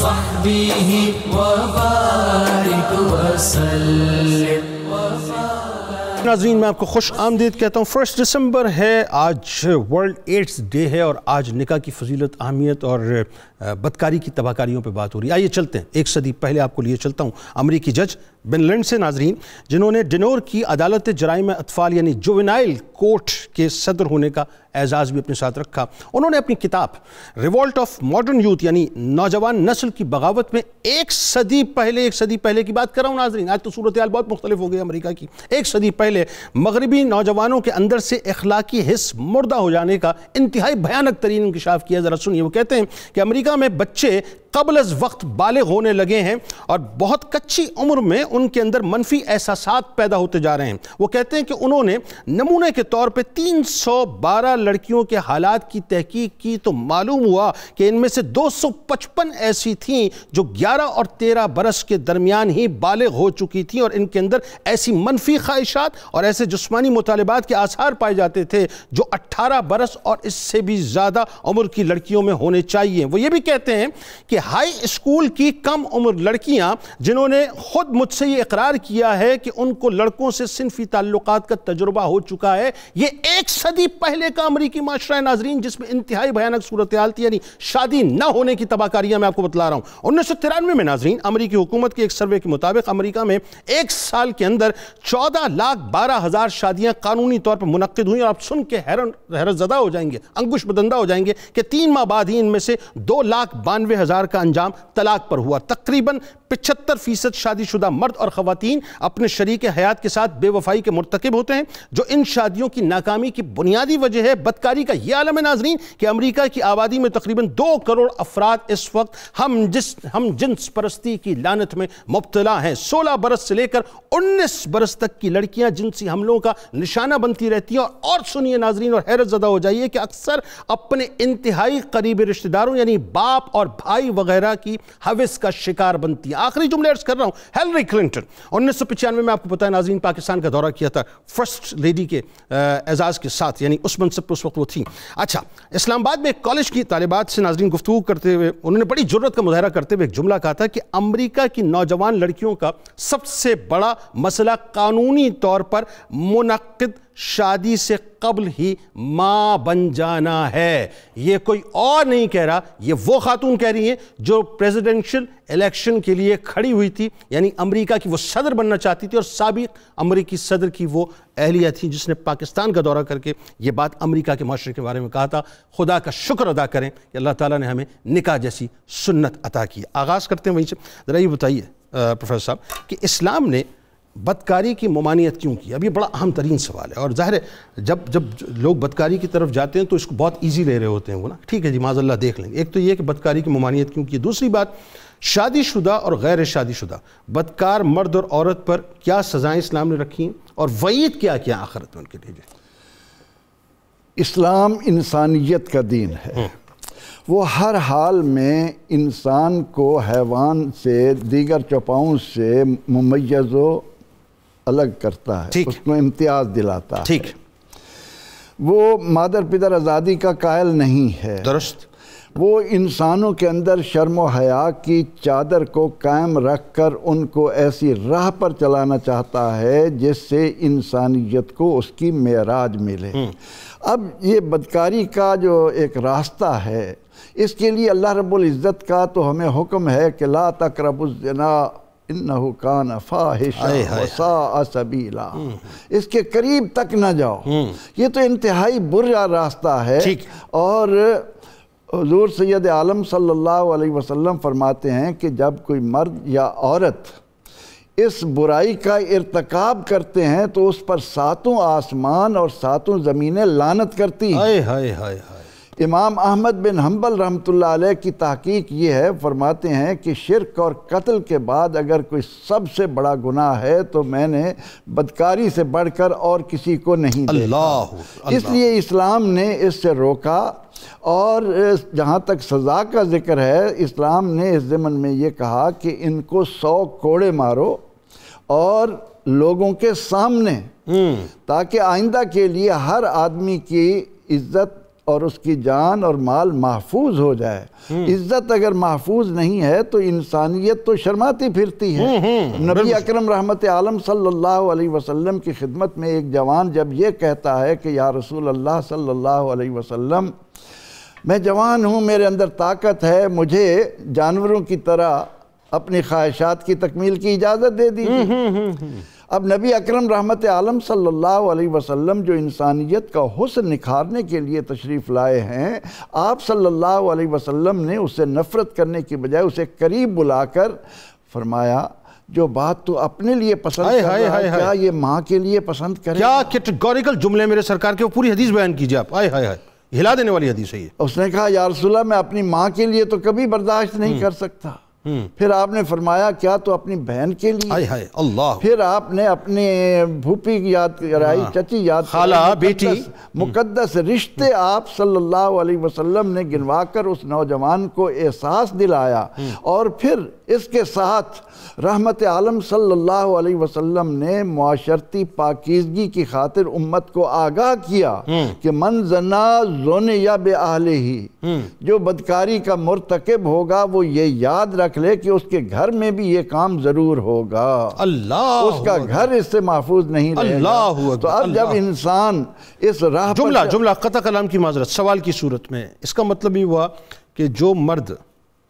नाजीन मैं आपको खुश आमदीद कहता हूँ फर्स्ट दिसंबर है आज वर्ल्ड एड्स डे है और आज निका की फजीलत अहमियत और बदकारी की तबाहकारियों पर बात हो रही है आइए चलते हैं एक सदी पहले आपको लिए चलता हूँ अमरीकी जज बिनलैंड से नाजरीन जिन्होंने डिनोर की अदालत जराइम अतफाल यानी जोविनाइल कोर्ट के सदर होने का एजाज़ भी अपने साथ रखा उन्होंने अपनी किताब रिवॉल्ट ऑफ मॉडर्न यूथ यानी नौजवान नस्ल की बगावत में एक सदी पहले एक सदी पहले की बात कर रहा हूँ नाजरीन आज तो सूरत हाल बहुत मुख्तलिफ हो गई अमरीका की एक सदी पहले मगरबी नौजवानों के अंदर से अखलाकी हिस्स मुर्दा हो जाने का इंतहाई भयानक तरीन इंकशाफ किया ज़रा सुनिए वो कहते हैं कि अमरीका अफ्रीका में बच्चे कबल अज वक्त बालग होने लगे हैं और बहुत कच्ची उम्र में उनके अंदर मनफी एहसास पैदा होते जा रहे हैं वो कहते हैं कि उन्होंने नमूने के तौर पर तीन सौ बारह लड़कियों के हालात की तहकीक की तो मालूम हुआ कि इनमें से दो सौ पचपन ऐसी थी जो ग्यारह और तेरह बरस के दरमियान ही बालग हो चुकी थी और इनके अंदर ऐसी मनफी ख्वाहिशात और ऐसे जस्मानी मुतालबात के आसार पाए जाते थे जो अट्ठारह बरस और इससे भी ज़्यादा उम्र की लड़कियों में होने चाहिए वो ये भी भी कहते हैं कि हाई स्कूल की कम उम्र लड़कियां जिन्होंने खुद मुझसे ये इकरार किया है कि उनको लड़कों से सिनफी ताल्लुक का तजुर्बा हो चुका है ये एक सदी पहले का अमरीकी माशरा नाजरीन जिसमें इंतहाई भयानक सूरत हाल थी यानी शादी न होने की तबाहकारियां मैं आपको बतला रहा हूं उन्नीस सौ तिरानवे में नाजरीन अमरीकी हुकूमत के एक सर्वे के मुताबिक अमरीका में एक साल के अंदर चौदह लाख बारह हज़ार शादियां कानूनी तौर पर मुनद हुई और आप सुन के हैरत जदा हो जाएंगे अंकुश बदंदा हो जाएंगे कि तीन माह बाद ही इनमें से दो लाख बानवे हज़ार का अंजाम तलाक पर हुआ तकरीबन पिछहत्तर फीसद शादीशुदा मर्द और ख़वान अपने शरीक हयात के साथ बेवफाई के मरतकब होते हैं जो इन शादियों की नाकामी की बुनियादी वजह है बदकारी का यह आलम नाजरीन कि अमरीका की आबादी में तकरीबन दो करोड़ अफराद इस वक्त हम जिस हम जिन्स परस्ती की लानत में मुबतला हैं सोलह बरस से लेकर उन्नीस बरस तक की लड़कियाँ जिनसी हमलों का निशाना बनती रहती हैं और, सुनिए नाजरीन और हैरत ज़दा हो जाइए कि अक्सर अपने इंतहाई करीबी रिश्तेदारों यानी बाप और भाई वगैरह की हविस का शिकार बनती है आखिरी जुमले अर्ज कर रहा हूँ हेलरी क्लिंटन उन्नीस सौ पचानवे में आपको पता है नाजीन पाकिस्तान का दौरा किया था फर्स्ट लेडी के एजाज़ के साथ यानी उस मनसब पर उस वक्त वो थी अच्छा इस्लामाबाद में एक कॉलेज की तालिबात से नाजरन गुफ्तु करते हुए उन्होंने बड़ी जरूरत का मुजाहरा करते हुए एक जुमला कहा था कि अमरीका की नौजवान लड़कियों का सबसे बड़ा मसला कानूनी तौर पर मुनद शादी से कबल ही माँ बन जाना है ये कोई और नहीं कह रहा ये वो खातून कह रही हैं जो प्रेसिडेंशियल इलेक्शन के लिए खड़ी हुई थी यानी अमेरिका की वो सदर बनना चाहती थी और सबक अमरीकी सदर की वो अहलिया थी जिसने पाकिस्तान का दौरा करके ये बात अमरीका के माशरे के बारे में कहा था खुदा का शुक्र अदा करें कि अल्लाह ताली ने हमें निका जैसी सुन्नत अता की आगाज़ करते हैं वहीं से ज़रा ये बताइए प्रोफेसर साहब कि इस्लाम ने बदकारी की ममानियत क्यों की अब ये बड़ा अहम तरीन सवाल है और ज़ाहिर है जब जब लोग बदकारी की तरफ जाते हैं तो इसको बहुत ईजी ले रहे होते हैं वो ना ठीक है जी माजल्ला देख लेंगे एक तो ये कि बदकारी की ममानियत क्यों की दूसरी बात शादीशुदा और गैर शादीशुदा बदकार मर्द और औरत पर क्या सज़ाएँ इस्लाम ने रखी हैं और वईद क्या क्या आखरत में उनके लिए इस्लाम इंसानियत का दीन है हम्म। वो हर हाल में इंसान को हैवान से दीगर चौपाओं से मुमैज़ो अलग करता है ठीक उसको इम्तियाज दिलाता है ठीक वो मादर पिदर आज़ादी का कायल नहीं है दुरुस्त वो इंसानों के अंदर शर्म व हया की चादर को कायम रख कर उनको ऐसी राह पर चलाना चाहता है जिससे इंसानियत को उसकी मेराज मिले हम्म। अब ये बदकारी का जो एक रास्ता है इसके लिए अल्लाह रब्बुल इज़्ज़त का तो हमें हुक्म है कि ला तक तकरबुजना इन्नहु कान फाहिशा सबीला हम्म। इसके करीब तक न जाओ हम्म। ये तो इंतहाई बुरा रास्ता है और हजूर सैद आलम सल्लल्लाहु अलैहि वसल्लम फरमाते हैं कि जब कोई मर्द या औरत इस बुराई का इरतकाब करते हैं तो उस पर सातों आसमान और सातों ज़मीनें लानत करती हैं हाय हाय हाय इमाम अहमद बिन हम्बल रहमत की तहकीक ये है फरमाते हैं कि शिरक और कत्ल के बाद अगर कोई सबसे बड़ा गुनाह है तो मैंने बदकारी से बढ़कर और किसी को नहीं इसलिए इस्लाम ने इससे रोका और जहाँ तक सज़ा का जिक्र है इस्लाम ने इस ज़मन में ये कहा कि इनको सौ कोड़े मारो और लोगों के सामने हम्म। ताकि आइंदा के लिए हर आदमी की इज्जत और उसकी जान और माल महफूज हो जाए हम्म। इज्जत अगर महफूज नहीं है तो इंसानियत तो शर्माती फिरती है हम्म, हम्म, नबी अकरम रहमत आलम सल्लल्लाहु अलैहि वसल्लम की खिदमत में एक जवान जब ये कहता है कि या रसूल अल्लाह सल्लल्लाहु अलैहि वसल्लम मैं जवान हूँ मेरे अंदर ताकत है मुझे जानवरों की तरह अपनी ख्वाहिशात की तकमील की इजाज़त दे दी अब नबी अकरम रहमत आलम सल्लल्लाहु अलैहि वसल्लम जो इंसानियत का हुसन निखारने के लिए तशरीफ़ लाए हैं आप सल्लल्लाहु अलैहि वसल्लम ने उसे नफ़रत करने की बजाय उसे करीब बुलाकर फरमाया जो बात तो अपने लिए पसंद हाय, हाय, हाय, हाय, क्या ये माँ के लिए पसंद करे क्या कैटेगोरिकल जुमले मेरे सरकार के वो पूरी हदीस बयान कीजिए आप हाय हाय हाय हिला देने वाली हदीस है ये उसने कहा यारसोल्ला मैं अपनी माँ के लिए तो कभी बर्दाश्त नहीं हम्म। कर सकता हम्म। फिर आपने फरमाया क्या तो अपनी बहन के लिए हाय हाय अल्लाह फिर आपने अपने भूपी की याद कराई हाँ। चची याद खाला बेटी मुकद्दस हम्म। रिश्ते आप सल्लल्लाहु अलैहि वसल्लम ने गिनवाकर उस नौजवान को एहसास दिलाया हम्म। और फिर इसके साथ रहमत आलम सल्लल्लाहु अलैहि वसल्लम ने माशरती पाकिजगी की खातिर उम्मत को आगाह किया हम्म। कि मन जना जोन या आहले ही हम्म। जो बदकारी का मरतकब होगा वो ये याद रख ले कि उसके घर में भी ये काम ज़रूर होगा अल्लाह उसका घर इससे महफूज नहीं अल्लाह तो अब जब इंसान इस राह जुमला जुमला कता कलाम की माजरत सवाल की सूरत में इसका मतलब ये हुआ कि जो मर्द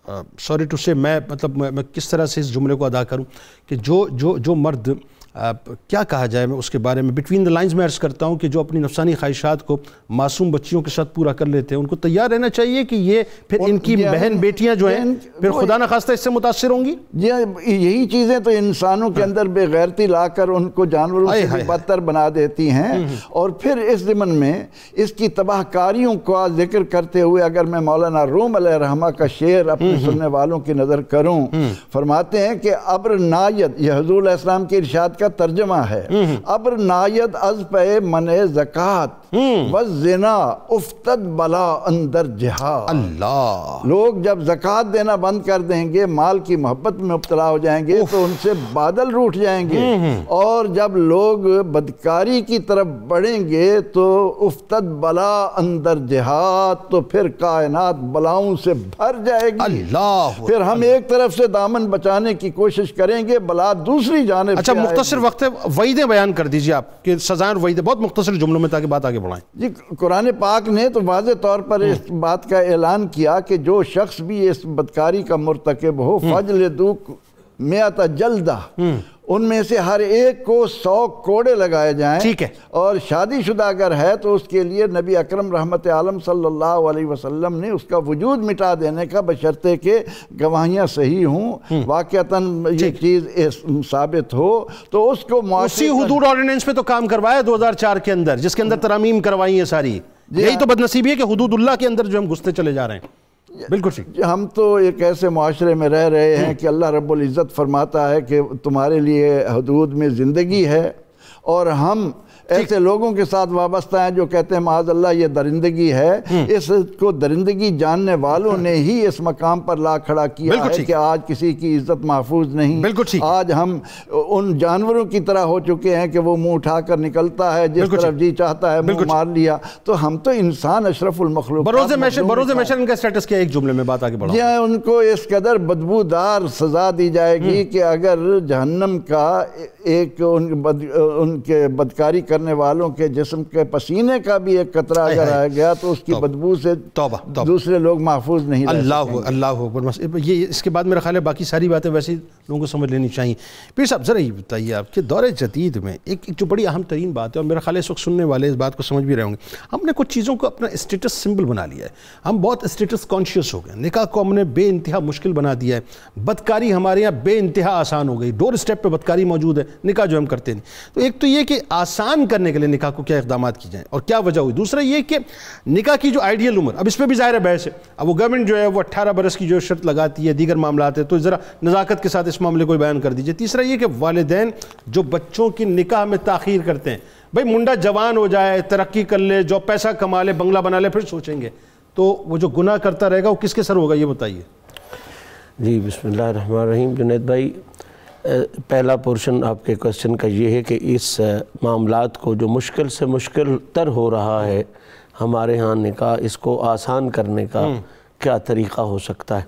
सॉरी टू से मैं मतलब मैं, मैं किस तरह से इस जुमले को अदा करूं कि जो जो जो मर्द क्या कहा जाए मैं उसके बारे में बिटवीन द लाइंस में अर्ज़ करता हूँ कि जो अपनी नफसानी ख्वाहिशात को मासूम बच्चियों के साथ पूरा कर लेते हैं उनको तैयार रहना चाहिए कि ये फिर इनकी बहन बेटियाँ जो हैं फिर खुदा न खास्ता इससे मुतासर होंगी ये यही चीज़ें तो इंसानों के हाँ। अंदर बेगैरती ला कर उनको जानवरों से बदतर बना देती हैं हम्म, हम्म। और फिर इस ज़मन में इसकी तबाहकारियों का जिक्र करते हुए अगर मैं मौलाना रूम रहमा का शेर अपने हम्म, सुनने वालों की नज़र करूँ फरमाते हैं कि अब्र नायद यह हजूल इस्लाम के इर्शाद का तर्जमा है हम्म। अब नायद अज पे मन जक़ात हम्म। वजना उफ्तद बला अंदर जहा अल्लाह लोग जब जक़ात देना बंद कर देंगे माल की मोहब्बत में मुबतला हो जाएंगे तो उनसे बादल रूठ जाएंगे हम्म, और जब लोग बदकारी की तरफ बढ़ेंगे तो उफ्तद बला अंदर जहाद तो फिर कायनात बलाओं से भर जाएगी अल्लाह फिर हम एक तरफ से दामन बचाने की कोशिश करेंगे बला दूसरी जाने अच्छा मुख्तर मुख्तर वक्त है वहीदें बयान कर दीजिए आप कि सजाएं और वहीदें बहुत मुख्तर जुमलों में ताकि बात आगे बढ़ाएं जी कुरान पाक ने तो वाज तौर पर हम्म। इस बात का ऐलान किया कि जो शख्स भी इस बदकारी का मरतकब हो हम्म। फजल दुख में आता जल्दा हम्म। उनमें से हर एक को सौ कोड़े लगाए जाएं ठीक है और शादीशुदा अगर है तो उसके लिए नबी अकरम रहमत आलम सल्लल्लाहु अलैहि वसल्लम ने उसका वजूद मिटा देने का बशर्ते के गवाहियाँ सही हों हम्म। वाक़ता ये चीज़ साबित हो तो उसको उसी हदूद ऑर्डिनेंस पे तो काम करवाया चार के अंदर जिसके अंदर हम्म। तरामीम करवाई है सारी यही हाँ। तो बदनसीबी है कि हदूदुल्ला के अंदर जो हम घुसते चले जा रहे हैं बिल्कुल ठीक हम तो एक ऐसे माशरे में रह रहे हैं कि अल्लाह रब्बुल इज़्ज़त फरमाता है कि तुम्हारे लिए हदूद में ज़िंदगी है और हम ऐसे लोगों के साथ वाबस्ता हैं जो कहते हैं माजल्ला ये दरिंदगी है हम्म। इसको दरिंदगी जानने वालों ने ही इस मकाम पर ला खड़ा किया है कि आज किसी की इज्जत महफूज नहीं आज हम उन जानवरों की तरह हो चुके हैं कि वो मुंह उठाकर निकलता है जिस तरफ जी चाहता है मुंह मार लिया तो हम तो इंसान अशरफुल मखलूक जुमले में बात आगे हाँ, उनको इस कदर बदबूदार सजा दी जाएगी हम्म। कि अगर जहन्नम का एक उनके बदकारी कर करने वालों के जिसम के पसीने का भी एक कतरा अगर आ गया तो उसकी बदबू से तौबा, तौबा। दूसरे लोग महफूज नहीं अल्लाह अल्लाह ये इसके बाद मेरा ख्याल है बाकी सारी बातें वैसे लोगों को समझ लेनी चाहिए पीर साहब ज़रा ये बताइए आप कि दौरे जदीद में एक जो बड़ी अहम तरीन बात है और मेरा ख्याल इस वक्त सुनने वाले इस बात को समझ भी रहे होंगे हमने कुछ चीज़ों को अपना स्टेटस सिंबल बना लिया है हम बहुत स्टेटस कॉन्शियस हो गए निका को हमने बे मुश्किल बना दिया है बदकारी हमारे यहाँ बे आसान हो गई डोर स्टेप पर बदकारी मौजूद है निका जो हम करते हैं तो एक तो ये कि आसान कम करने के लिए निकाह को क्या इकदाम की जाएँ और क्या वजह हुई दूसरा ये कि निकाह की जो आइडियल उम्र अब इस पर भी ज़ाहिर है बहस है अब वो गवर्नमेंट जो है वो अट्ठारह बरस की जो शर्त लगाती है दीगर मामला आते हैं तो ज़रा नज़ाकत के साथ इस मामले को बयान कर दीजिए तीसरा ये कि वालदेन जो बच्चों की निकाह में तखिर करते हैं भाई मुंडा जवान हो जाए तरक्की कर ले जो पैसा कमा ले बंगला बना ले फिर सोचेंगे तो वो जो गुनाह करता रहेगा वो किसके सर होगा ये बताइए जी बिस्मिल्लाह रहीम जुनेद भाई पहला पोर्शन आपके क्वेश्चन का ये है कि इस मामला को जो मुश्किल से मुश्किल तर हो रहा है हमारे यहाँ निका इसको आसान करने का हम्म। क्या तरीक़ा हो सकता है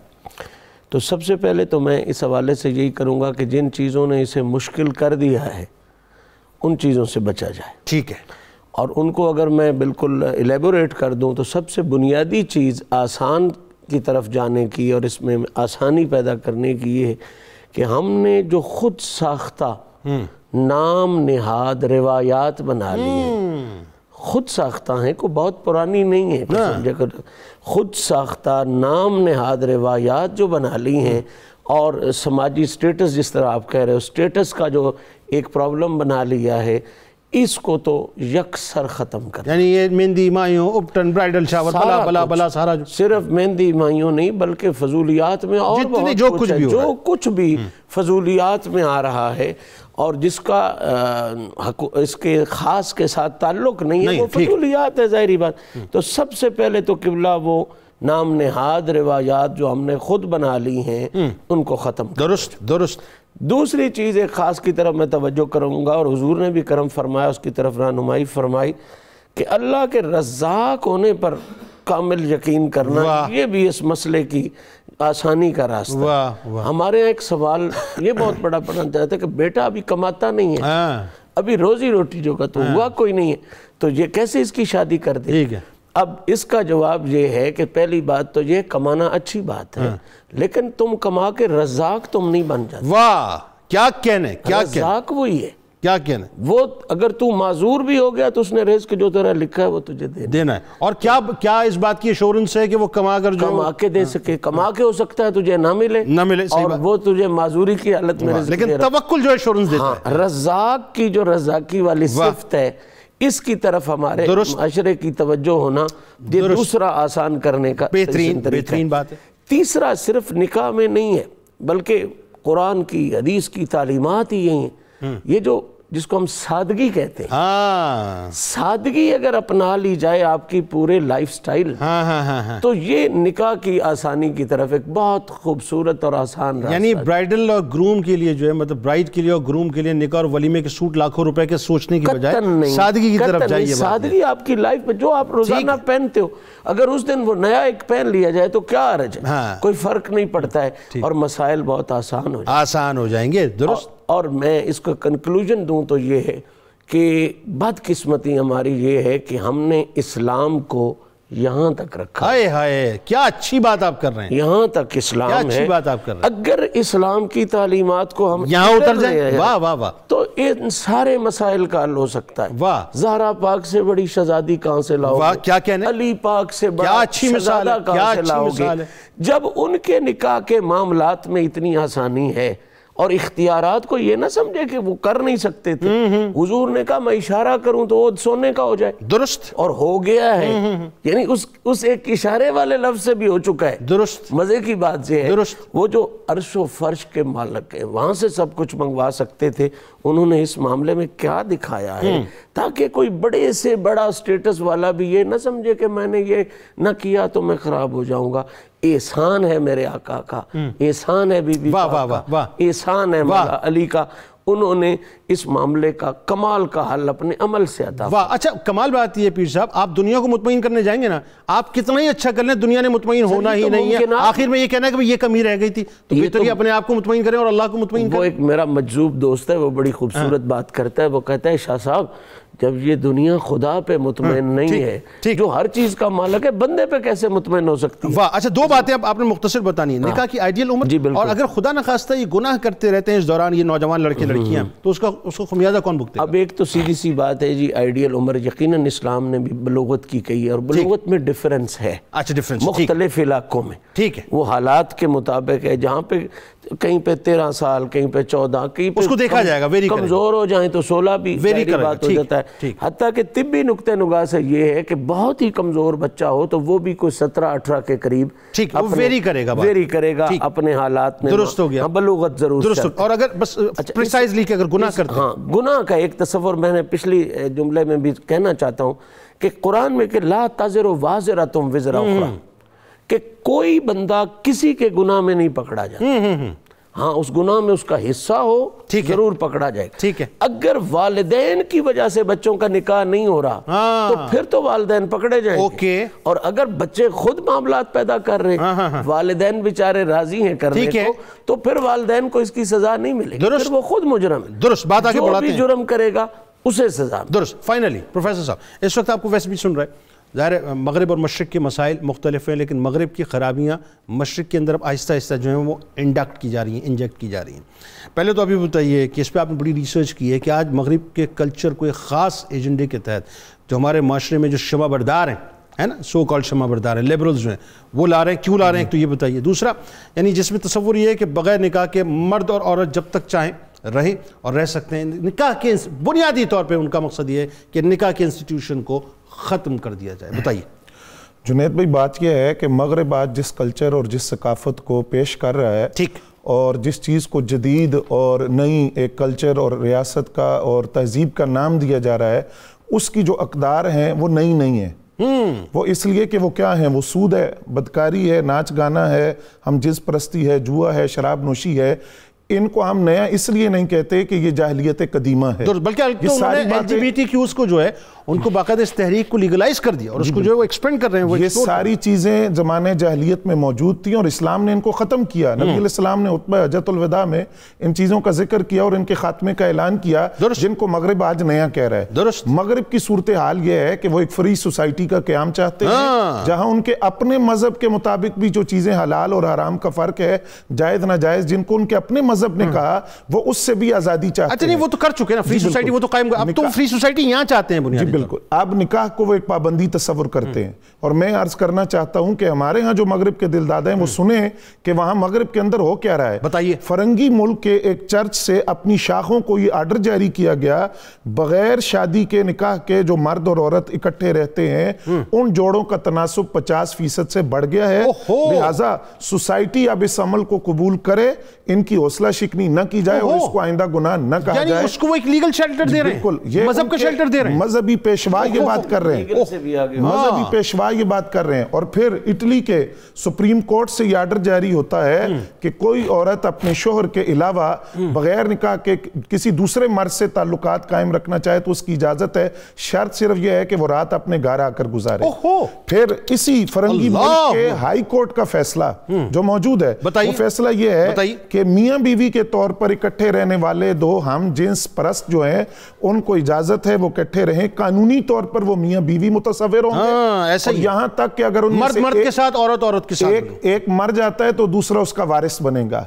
तो सबसे पहले तो मैं इस हवाले से यही करूँगा कि जिन चीज़ों ने इसे मुश्किल कर दिया है उन चीज़ों से बचा जाए ठीक है और उनको अगर मैं बिल्कुल एलेबोरेट कर दूँ तो सबसे बुनियादी चीज़ आसान की तरफ जाने की और इसमें आसानी पैदा करने की ये है कि हमने जो खुद साख्ता हम्म। नाम निहाद रिवायात बना ली है हम्म। खुद साख्ता हैं को बहुत पुरानी नहीं है समझा खुद साख्ता नाम नहाद रिवायात जो बना ली हम्म। हैं और समाजी स्टेटस जिस तरह आप कह रहे हो स्टेटस का जो एक प्रॉब्लम बना लिया है इसको तो यकसर ख़त्म कर यानी ये मेहंदी माइयों उपटन ब्राइडल शावर बला बला बला सारा सिर्फ मेहंदी माइयों नहीं बल्कि फजूलियात में और जितनी जो कुछ भी जो कुछ भी हम्म। फजूलियात में आ रहा है और जिसका आ, इसके ख़ास के साथ ताल्लुक नहीं, नहीं है वो फजूलियात है ज़ाहरी बात हम्म। तो सबसे पहले तो किबला वो नाम नेहाद रिवायात जो हमने खुद बना ली हैं हम्म। उनको ख़त्म दुरुस्त दुरुस्त दूसरी चीज़ एक ख़ास की तरफ मैं तवज्जो करूँगा और हजूर ने भी करम फरमाया उसकी तरफ रहनुमाई फरमाई कि अल्लाह के रज़ाक होने पर कामिल यकीन करना ये भी इस मसले की आसानी का रास्ता वा, वा। हमारे यहाँ एक सवाल ये बहुत बड़ा पढ़ना चाहता है कि बेटा अभी कमाता नहीं है आ, हाँ। अभी रोजी रोटी जो का तो हाँ। हुआ कोई नहीं है तो ये कैसे इसकी शादी कर दे अब इसका जवाब ये है कि पहली बात तो ये कमाना अच्छी बात है हाँ। लेकिन तुम कमा के रजाक तुम नहीं बन जाते वाह क्या कहने क्या रजाक वही है क्या कहने वो अगर तू माजूर भी हो गया तो उसने रिस्क जो तेरा लिखा है वो तुझे दे देना है और क्या क्या इस बात की एश्योरेंस है कि वो कमा कर जो कमा के दे हाँ। सके कमा के हो सकता है तुझे ना मिले ना मिले और वो तुझे माजूरी की हालत में लेकिन तवक्कुल जो एश्योरेंस देता हाँ, है रजाक की जो रजाकी वाली सिफत है इसकी तरफ हमारे माशरे की तवज्जो होना ये दूसरा आसान करने का बेहतरीन बेहतरीन बात है तीसरा सिर्फ निकाह में नहीं है बल्कि कुरान की हदीस की तालीमत ही यही है हम्म। ये जो जिसको हम सादगी कहते हैं हाँ। सादगी अगर अपना ली जाए आपकी पूरे लाइफ स्टाइल हाँ, हाँ, हाँ, हाँ। तो ये निकाह की आसानी की तरफ एक बहुत खूबसूरत और आसान यानी ब्राइडल और ग्रूम के लिए जो है मतलब ब्राइड के लिए और ग्रूम के लिए निकाह और वलीमे के सूट लाखों रुपए के सोचने की बजाय सादगी की तरफ जाइए सादगी आपकी लाइफ में जो आप रोजाना पहनते हो अगर उस दिन वो नया एक पहन लिया जाए तो क्या अरज है हाँ। कोई फर्क नहीं पड़ता है और मसाइल बहुत आसान हो आसान हो जाएंगे दुरुस्त और मैं इसका कंक्लूजन दूं तो ये है कि बदकिस्मती हमारी ये है कि हमने इस्लाम को यहाँ तक रखा हाय हाय क्या अच्छी बात आप कर रहे हैं यहाँ तक इस्लाम क्या अच्छी है। बात आप कर रहे हैं अगर इस्लाम की तालीमत को हम यहाँ उतर जाए वाह वाह वाह तो इन सारे मसाइल का हल हो सकता है वाह जहरा पाक से बड़ी शहजादी कहाँ से वाह क्या कहने अली पाक से बड़ा अच्छी मसाला कहाँ से लाओगे जब उनके निकाह के मामला में इतनी आसानी है और इख्तियार को ये ना समझे कि वो कर नहीं सकते थे हम्म, हम्म। हुजूर ने कहा मैं इशारा करूं तो वो सोने का हो जाए दुरुस्त और हो गया है हम्म, यानी उस उस एक इशारे वाले लफ्ज से भी हो चुका है दुरुस्त मजे की बात ये है दुरुस्त वो जो अरशो फर्श के मालक है वहां से सब कुछ मंगवा सकते थे उन्होंने इस मामले में क्या दिखाया है ताकि कोई बड़े से बड़ा स्टेटस वाला भी ये ना समझे कि मैंने ये ना किया तो मैं खराब हो जाऊंगा एहसान है मेरे आका का हम्म। एहसान है बीबी वाह वाह वाह एहसान है मौला अली का उन्होंने इस मामले का कमाल का हल अपने अमल से अदा वाह अच्छा कमाल बात यह पीर साहब आप दुनिया को मुतमिन करने जाएंगे ना आप कितना ही अच्छा कर लें दुनिया ने मुतमिन होना ही तो नहीं है आखिर में ये कहना है कि ये कमी रह गई थी तो ये तो, तो, ये अपने आप को मुतमिन करें और अल्लाह को मुतमिन करें वो एक मेरा मजजूब दोस्त है वो बड़ी खूबसूरत हाँ। बात करता है वो कहता है शाह साहब जब ये दुनिया खुदा पे मुतमिन हाँ, नहीं है ठीक जो हर चीज का मालक है बंदे पे कैसे मुतमिन हो सकती है वाह अच्छा दो बातें अब आपने मुख्तर बतानी है हाँ। निकाह की आइडियल उम्र जी बिल्कुल और अगर खुदा ना खास्ता ये गुनाह करते रहते हैं इस दौरान ये नौजवान लड़के हम्म, लड़कियां हम्म। तो उसका उसको खमियाजा कौन भुगते अब एक तो सीधी सी बात है जी आइडियल उम्र यकीन इस्लाम ने भी बलोगत की कही है और बलोगत में डिफरेंस है अच्छा डिफरेंस मुख्तलिफ इलाकों में ठीक है वो हालात के मुताबिक है जहाँ पे कहीं पे तेरह साल कहीं पे चौदह कहीं पे उसको देखा जाएगा वेरी कमजोर हो जाए तो सोलह भी वेरी बात हो जाता है है हती कि तिबी नुक़ नगा से ये है कि बहुत ही कमज़ोर बच्चा हो तो वो भी कोई सत्रह अठारह के करीब ठीक वेरी करेगा वेरी करेगा अपने हालात में दुरुस्त हो गया हाँ, बलूगत जरूर और अगर बस प्रिसाइजली अच्छा, अगर गुना कर हाँ गुना का एक तस्वर मैंने पिछली जुमले में भी कहना चाहता हूँ कि कुरान में कि ला ताजर वाजरा तुम विजरा हम्म। कि कोई बंदा किसी के गुना में नहीं पकड़ा जाता हम्म, हम्म, हाँ उस गुनाह में उसका हिस्सा हो ठीक जरूर पकड़ा जाए ठीक है अगर वालदेन की वजह से बच्चों का निकाह नहीं हो रहा हाँ। तो फिर तो वालदेन पकड़े जाए ओके और अगर बच्चे खुद मामला पैदा कर रहे हैं हाँ, हाँ, हाँ। वालदेन बेचारे राजी हैं करने को है। तो फिर वालदेन को इसकी सजा नहीं मिलेगी वो खुद मुजरम है दुरुस्त बात आगे जुर्म करेगा उसे सजा दुरुस्त फाइनली प्रोफेसर साहब इस वक्त आपको वैसे भी सुन रहे हैं ज़ाहिर मगरब और मशरक़ के मसाइल मुख्तलिफ हैं लेकिन मगरब की ख़राबियाँ मशरक़ के अंदर आहिस्ता आहिस्ता जो हैं वो इंडक्ट की जा रही हैं इंजेक्ट की जा रही हैं पहले तो अभी बताइए कि इस पर आपने बड़ी रिसर्च की है कि आज मगरब के कल्चर को एक ख़ास एजेंडे के तहत जो हमारे माशरे में जो शमा बरदार हैं है ना सो कॉल शमा बरदार हैं लेबरल्स जो हैं वो ला रहे हैं क्यों ला रहे हैं तो ये बताइए दूसरा यानी जिसमें तस्वुर ये है कि बग़ैर निकाह के मर्द औरत जब तक चाहें रहे और रह सकते हैं निकाह के बुनियादी तौर पर उनका मकसद ये है कि निकाह के इंस्टीट्यूशन को ख़त्म कर दिया जाए बताइए जुनेद भाई बात यह है कि मगरब आज जिस कल्चर और जिस सकाफत को पेश कर रहा है ठीक और जिस चीज़ को जदीद और नई एक कल्चर और रियासत का और तहजीब का नाम दिया जा रहा है उसकी जो अकदार हैं वो नई नहीं है हम्म। वो इसलिए कि वो क्या है वो सूद है बदकारी है नाच गाना है हम जिस परस्ती है जुआ है शराब नोशी है इनको हम नया इसलिए नहीं कहते कि ये जाहलीत कदीमा है तो बल्कि तो उन्होंने को जो है उनको बाकायदा इस तहरीक को लीगलाइज कर दिया और उसको जो है वो एक्सपेंड कर रहे हैं वो ये सारी चीज़ें जमान जहलीत में मौजूद थी और इस्लाम ने इनको ख़त्म किया हम्म। नबीम ने उतब हजतुलविदा में इन चीज़ों का जिक्र किया और इनके खात्मे का ऐलान किया जिनको मगरब आज नया कह रहा है दुरुस्त मगरब की सूरत हाल यह है कि वो एक फ्री सोसाइटी का क्याम चाहते हैं जहाँ उनके अपने मजहब के मुताबिक भी जो चीज़ें हलाल और आराम का फ़र्क है जायज़ ना जायज़ जिनको उनके अपने मजहब ने हम्म। कहा वो उससे भी आज़ादी चाहते अच्छा नहीं वो तो कर चुके ना फ्री सोसाइटी वो तो कायम अब तो फ्री सोसाइटी यहाँ चाहते हैं बिल्कुल आप निकाह को वो एक पाबंदी तस्वर करते हम्म। हैं और मैं अर्ज करना चाहता हूं कि हमारे यहाँ जो मगरब के दिलदादा हैं वो हम्म। सुने कि वहां मगरब के अंदर हो क्या रहा है बताइए फरंगी मुल्क के एक चर्च से अपनी शाखों को ये आर्डर जारी किया गया बगैर शादी के निकाह के जो मर्द और औरत इकट्ठे रहते हैं हम्म। उन जोड़ों का तनासब पचास फीसद से बढ़ गया है लिहाजा सोसाइटी अब इस अमल को कबूल करे इनकी हौसला शिकनी न की जाए और इसको आइंदा गुना न कहा जाए उसको एक लीगल शेल्टर दे रहे हैं बिल्कुल ये मजहब का शेल्टर दे रहे हैं मजहबी पेशवा ये बात कर रहे हैं मजहबी पेशवा ये बात कर रहे हैं और फिर इटली के सुप्रीम कोर्ट से ये आर्डर जारी होता है हम्म। कि कोई औरत अपने शोहर के अलावा हम्म। बगैर निकाह के किसी दूसरे मर्द से ताल्लुक कायम रखना चाहे तो उसकी इजाजत है शर्त सिर्फ यह है कि वो रात अपने घर आकर गुजारे फिर इसी फरंगी के हाई कोर्ट का फैसला हम्म। जो मौजूद है वो फैसला यह है कि मियाँ बीवी के तौर पर इकट्ठे रहने वाले दो हम जिन्स परस्त जो हैं उनको इजाजत है वो इकट्ठे रहें कानूनी तौर पर वो मियाँ बीवी मुतसविर होंगे हाँ, ऐसे और यहाँ तक कि अगर मर्द मर्द के साथ औरत औरत के साथ एक, एक मर जाता है तो दूसरा उसका वारिस बनेगा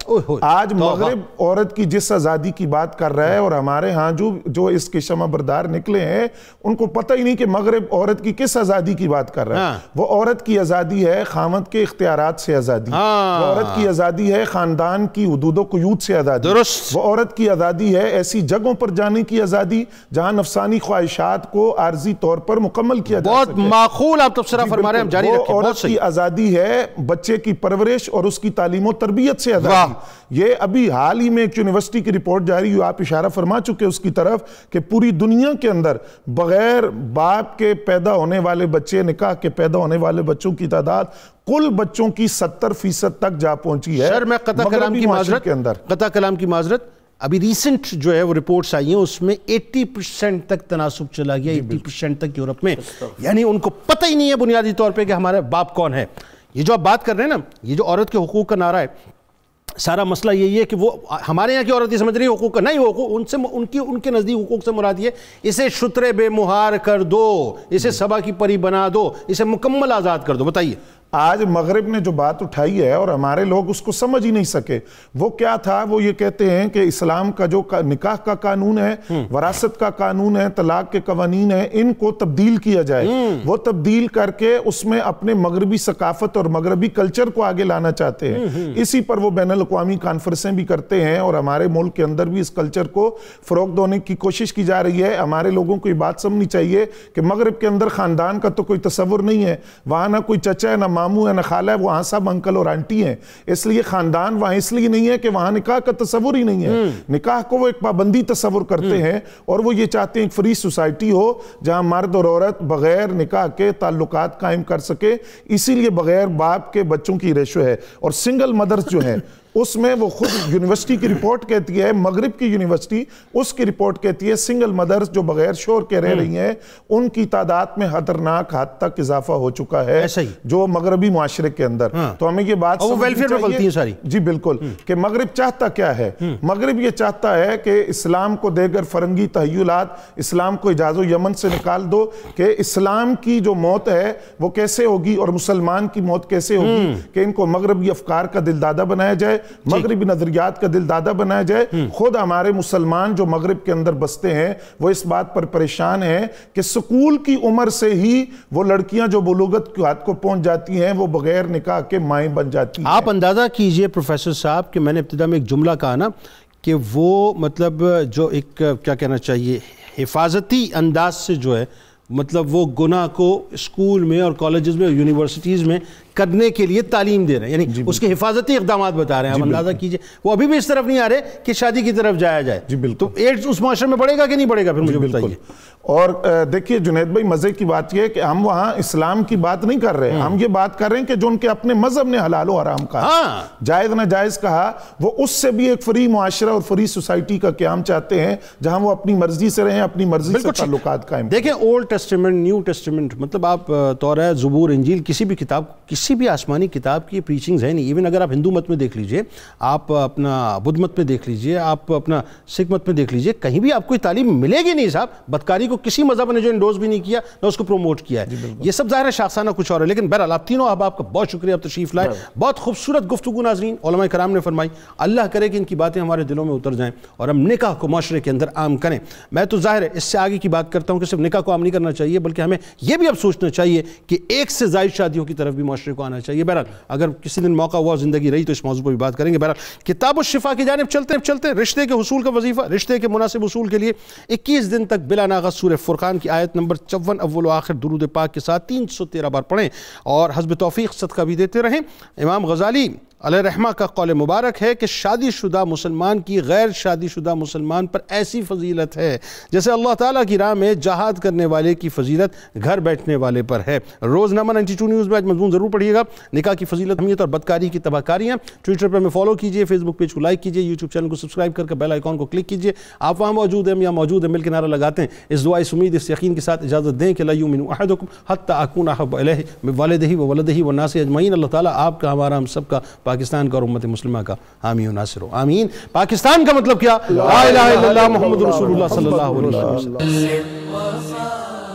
आज तो मगरब औरत की जिस आज़ादी की बात कर रहा है और हमारे यहाँ जो जो इसके शमा बरदार निकले हैं उनको पता ही नहीं कि मगरब औरत की किस आज़ादी की बात कर रहा है हाँ। वो औरत की आज़ादी है खामद के इख्तियार से आज़ादी हाँ। औरत की आज़ादी है खानदान की हदूद कयूद से आज़ादी वो औरत की आज़ादी है ऐसी जगहों पर जाने की आज़ादी जहाँ नफसानी ख्वाहिशात को आर्जी तौर पर मुकम्मल किया बहुत माखूल आप तबसरा फरमा रहे हम जारी रखें औरत की आज़ादी है बच्चे की परवरिश और उसकी तालीम और तरबियत से आज़ादी ये अभी हाल ही में एक यूनिवर्सिटी की रिपोर्ट जारी हुई आप इशारा फरमा चुके उसकी तरफ कि पूरी दुनिया के अंदर बगैर बाप के पैदा होने वाले बच्चे निकाह के पैदा होने वाले बच्चों की तादाद कुल बच्चों की सत्तर फीसद तक जा पहुंची है कलाम की माजरत के अंदर कता कलाम की माजरत अभी रिसेंट जो है वो रिपोर्ट्स आई हैं उसमें 80 परसेंट तक तनासुब चला गया 80 परसेंट तक यूरोप में यानी उनको पता ही नहीं है बुनियादी तौर पे कि हमारा बाप कौन है ये जो आप बात कर रहे हैं ना ये जो औरत के हकूक का नारा है सारा मसला यही है कि वो हमारे यहाँ की औरत ही समझ रही है हकूक का नहीं हकूक उनसे उनकी उनके नज़दीक हकूक से मुराद ये इसे शुतरे बेमुहार कर दो इसे सभा की परी बना दो इसे मुकम्मल आज़ाद कर दो बताइए आज मगरब ने जो बात उठाई है और हमारे लोग उसको समझ ही नहीं सके वो क्या था वो ये कहते हैं कि इस्लाम का जो का, निकाह का कानून है हम्म। वरासत का कानून है तलाक के कवानीन है इनको तब्दील किया जाए हम्म। वो तब्दील करके उसमें अपने मगरबी सकाफत और मगरबी कल्चर को आगे लाना चाहते हैं हम्म, इसी पर वो बैन अवी कॉन्फ्रेंसें भी करते हैं और हमारे मुल्क के अंदर भी इस कल्चर को फ़रोग देने की कोशिश की जा रही है हमारे लोगों को ये बात समझनी चाहिए कि मगरब के अंदर ख़ानदान का तो कोई तस्वुर नहीं है वहाँ ना कोई चचा है ना मामू है ना खाला है वहां सब अंकल और आंटी हैं इसलिए ख़ानदान वहां इसलिए नहीं है कि वहां निकाह का तस्वुर ही नहीं है हम्म। निकाह को वो एक पाबंदी तस्वुर करते हम्म। हैं और वो ये चाहते हैं फ्री सोसाइटी हो जहां मर्द और औरत बगैर निकाह के ताल्लुक कायम कर सके इसीलिए बगैर बाप के बच्चों की रेशो है और सिंगल मदर्स जो है उसमें वो खुद यूनिवर्सिटी की रिपोर्ट कहती है मगरब की यूनिवर्सिटी उसकी रिपोर्ट कहती है सिंगल मदर्स जो बगैर शोर के रह हम्म। रही हैं उनकी तादाद में खतरनाक हद तक इजाफा हो चुका है जो मगरबी माशरे के अंदर हाँ। तो हमें ये बात वेलफेयर में है सारी जी बिल्कुल हम्म। कि मगरब चाहता क्या है हम्म। मगरब ये चाहता है कि इस्लाम को देकर फरंगी तहयुलात इस्लाम को इजाज़ो यमन से निकाल दो कि इस्लाम की जो मौत है वो कैसे होगी और मुसलमान की मौत कैसे होगी कि इनको मगरबी अफकार का दिलदादा बनाया जाए जाए मगरबी नजरियात का दिल दादा बनाया जाए हम्म। खुद हमारे मुसलमान जो मगरब के अंदर बसते हैं वो इस बात पर परेशान हैं कि स्कूल की उम्र से ही वो लड़कियां जो बलूगत के हाथ को पहुंच जाती हैं वो बगैर निकाह के माएँ बन जाती हैं आप अंदाज़ा कीजिए प्रोफेसर साहब कि मैंने इब्तदा में एक जुमला कहा ना कि वो मतलब जो एक क्या कहना चाहिए हिफाजती अंदाज से जो है मतलब वो गुना को स्कूल में और कॉलेजेस में और यूनिवर्सिटीज़ में करने के लिए तालीम दे रहे हैं यानी उसके हिफाजती इकदाम बता रहे हैं आप अंदाज़ा कीजिए वो अभी भी इस तरफ नहीं आ रहे कि शादी की तरफ जाया जाए जी बिल्कुल तो एड्स उस माशरे में बढ़ेगा कि नहीं बढ़ेगा फिर मुझे बताइए और देखिए जुनेद भाई मज़े की बात यह है कि हम वहाँ इस्लाम की बात नहीं कर रहे हम्म। हम ये बात कर रहे हैं कि जो उनके अपने मजहब ने हलालो आराम कहा हाँ। जायज़ ना जायज कहा वो उससे भी एक फ्री मुआरा और फ्री सोसाइटी का क्याम चाहते हैं जहाँ वो अपनी मर्जी से रहें अपनी मर्जी से ताल्लुकात कायम देखें ओल्ड टेस्टमेंट न्यू टेस्टमेंट मतलब आप तौर जबूर इंजील किसी भी किताब किस किसी भी आसमानी किताब की प्रीचिंग्स है नहीं इवन अगर आप हिंदू मत में देख लीजिए आप अपना बुद्ध मत में देख लीजिए आप अपना सिख मत में देख लीजिए कहीं भी आपको तालीम मिलेगी नहीं साहब बदकारी को किसी मजहब ने जो इंडोज भी नहीं किया ना उसको प्रमोट किया है ये सब ज़ाहिर शाखसाना कुछ और है लेकिन बहरहाल आप तीनों अब आपका बहुत शुक्रिया तशरीफ लाए बहुत खूबसूरत गुफ्तु नाजरीन कराम ने फरमाई अल्लाह करे कि इनकी बातें हमारे दिलों में उतर जाएँ और हम निकाह को माशरे के अंदर आम करें मैं तो ज़ाहिर है इससे आगे की बात करता हूँ कि सिर्फ निकाह को आम नहीं करना चाहिए बल्कि हमें यह भी अब सोचना चाहिए कि एक से जायद शादियों की तरफ भी माशरे को आना चाहिए बहरहाल अगर किसी दिन मौका हुआ ज़िंदगी रही तो इस मौजूद पर भी बात करेंगे बहरहाल किताब शिफा की जानब चलते चलते हैं रिश्ते के हसूल का वजीफ़ा रिश्ते के मुनासिब हसूल के लिए इक्कीस दिन तक बिला नागा सूर फ़ुरखान की आयत नंबर चौवन अव्वल आखिर दुरुद पाक के साथ तीन सौ तेरह बार पढ़ें और हजब तोफ़ी सदका भी देते रहें इमाम गजाली अलरहमा का कौल मुबारक है कि शादीशुदा मुसलमान की गैर शादीशुदा मुसलमान पर ऐसी फजीलत है जैसे अल्लाह ताला की राह में जहाद करने वाले की फजीलत घर बैठने वाले पर है रोज़नामा नाइन्टी टू न्यूज़ में आज मजमून ज़रूर पढ़िएगा निका की फजीलत हमीत और बदकारी की तबाहकारियाँ ट्विटर पर हमें फॉलो कीजिए फेसबुक पेज को लाइक कीजिए यूट्यूब चैनल को सब्सक्राइब करके बेल आइकॉन को क्लिक कीजिए आप वहाँ मौजूद हैं या मौजूद है मिल के नारा लगाते हैं इस दुआ इस उम्मीद इस यकीन के साथ इजाज़त दें कि लयू हद अकून वालदही वालदही व नास अजमीन अल्लाह ताली आपका हमारा हम सबका पाकिस्तान का और उम्मत मुस्लिम का आमीन नासिर हो आमीन पाकिस्तान का मतलब क्या मोहम्मद रसूलुल्लाह सल्लल्लाहु अलैहि वसल्लम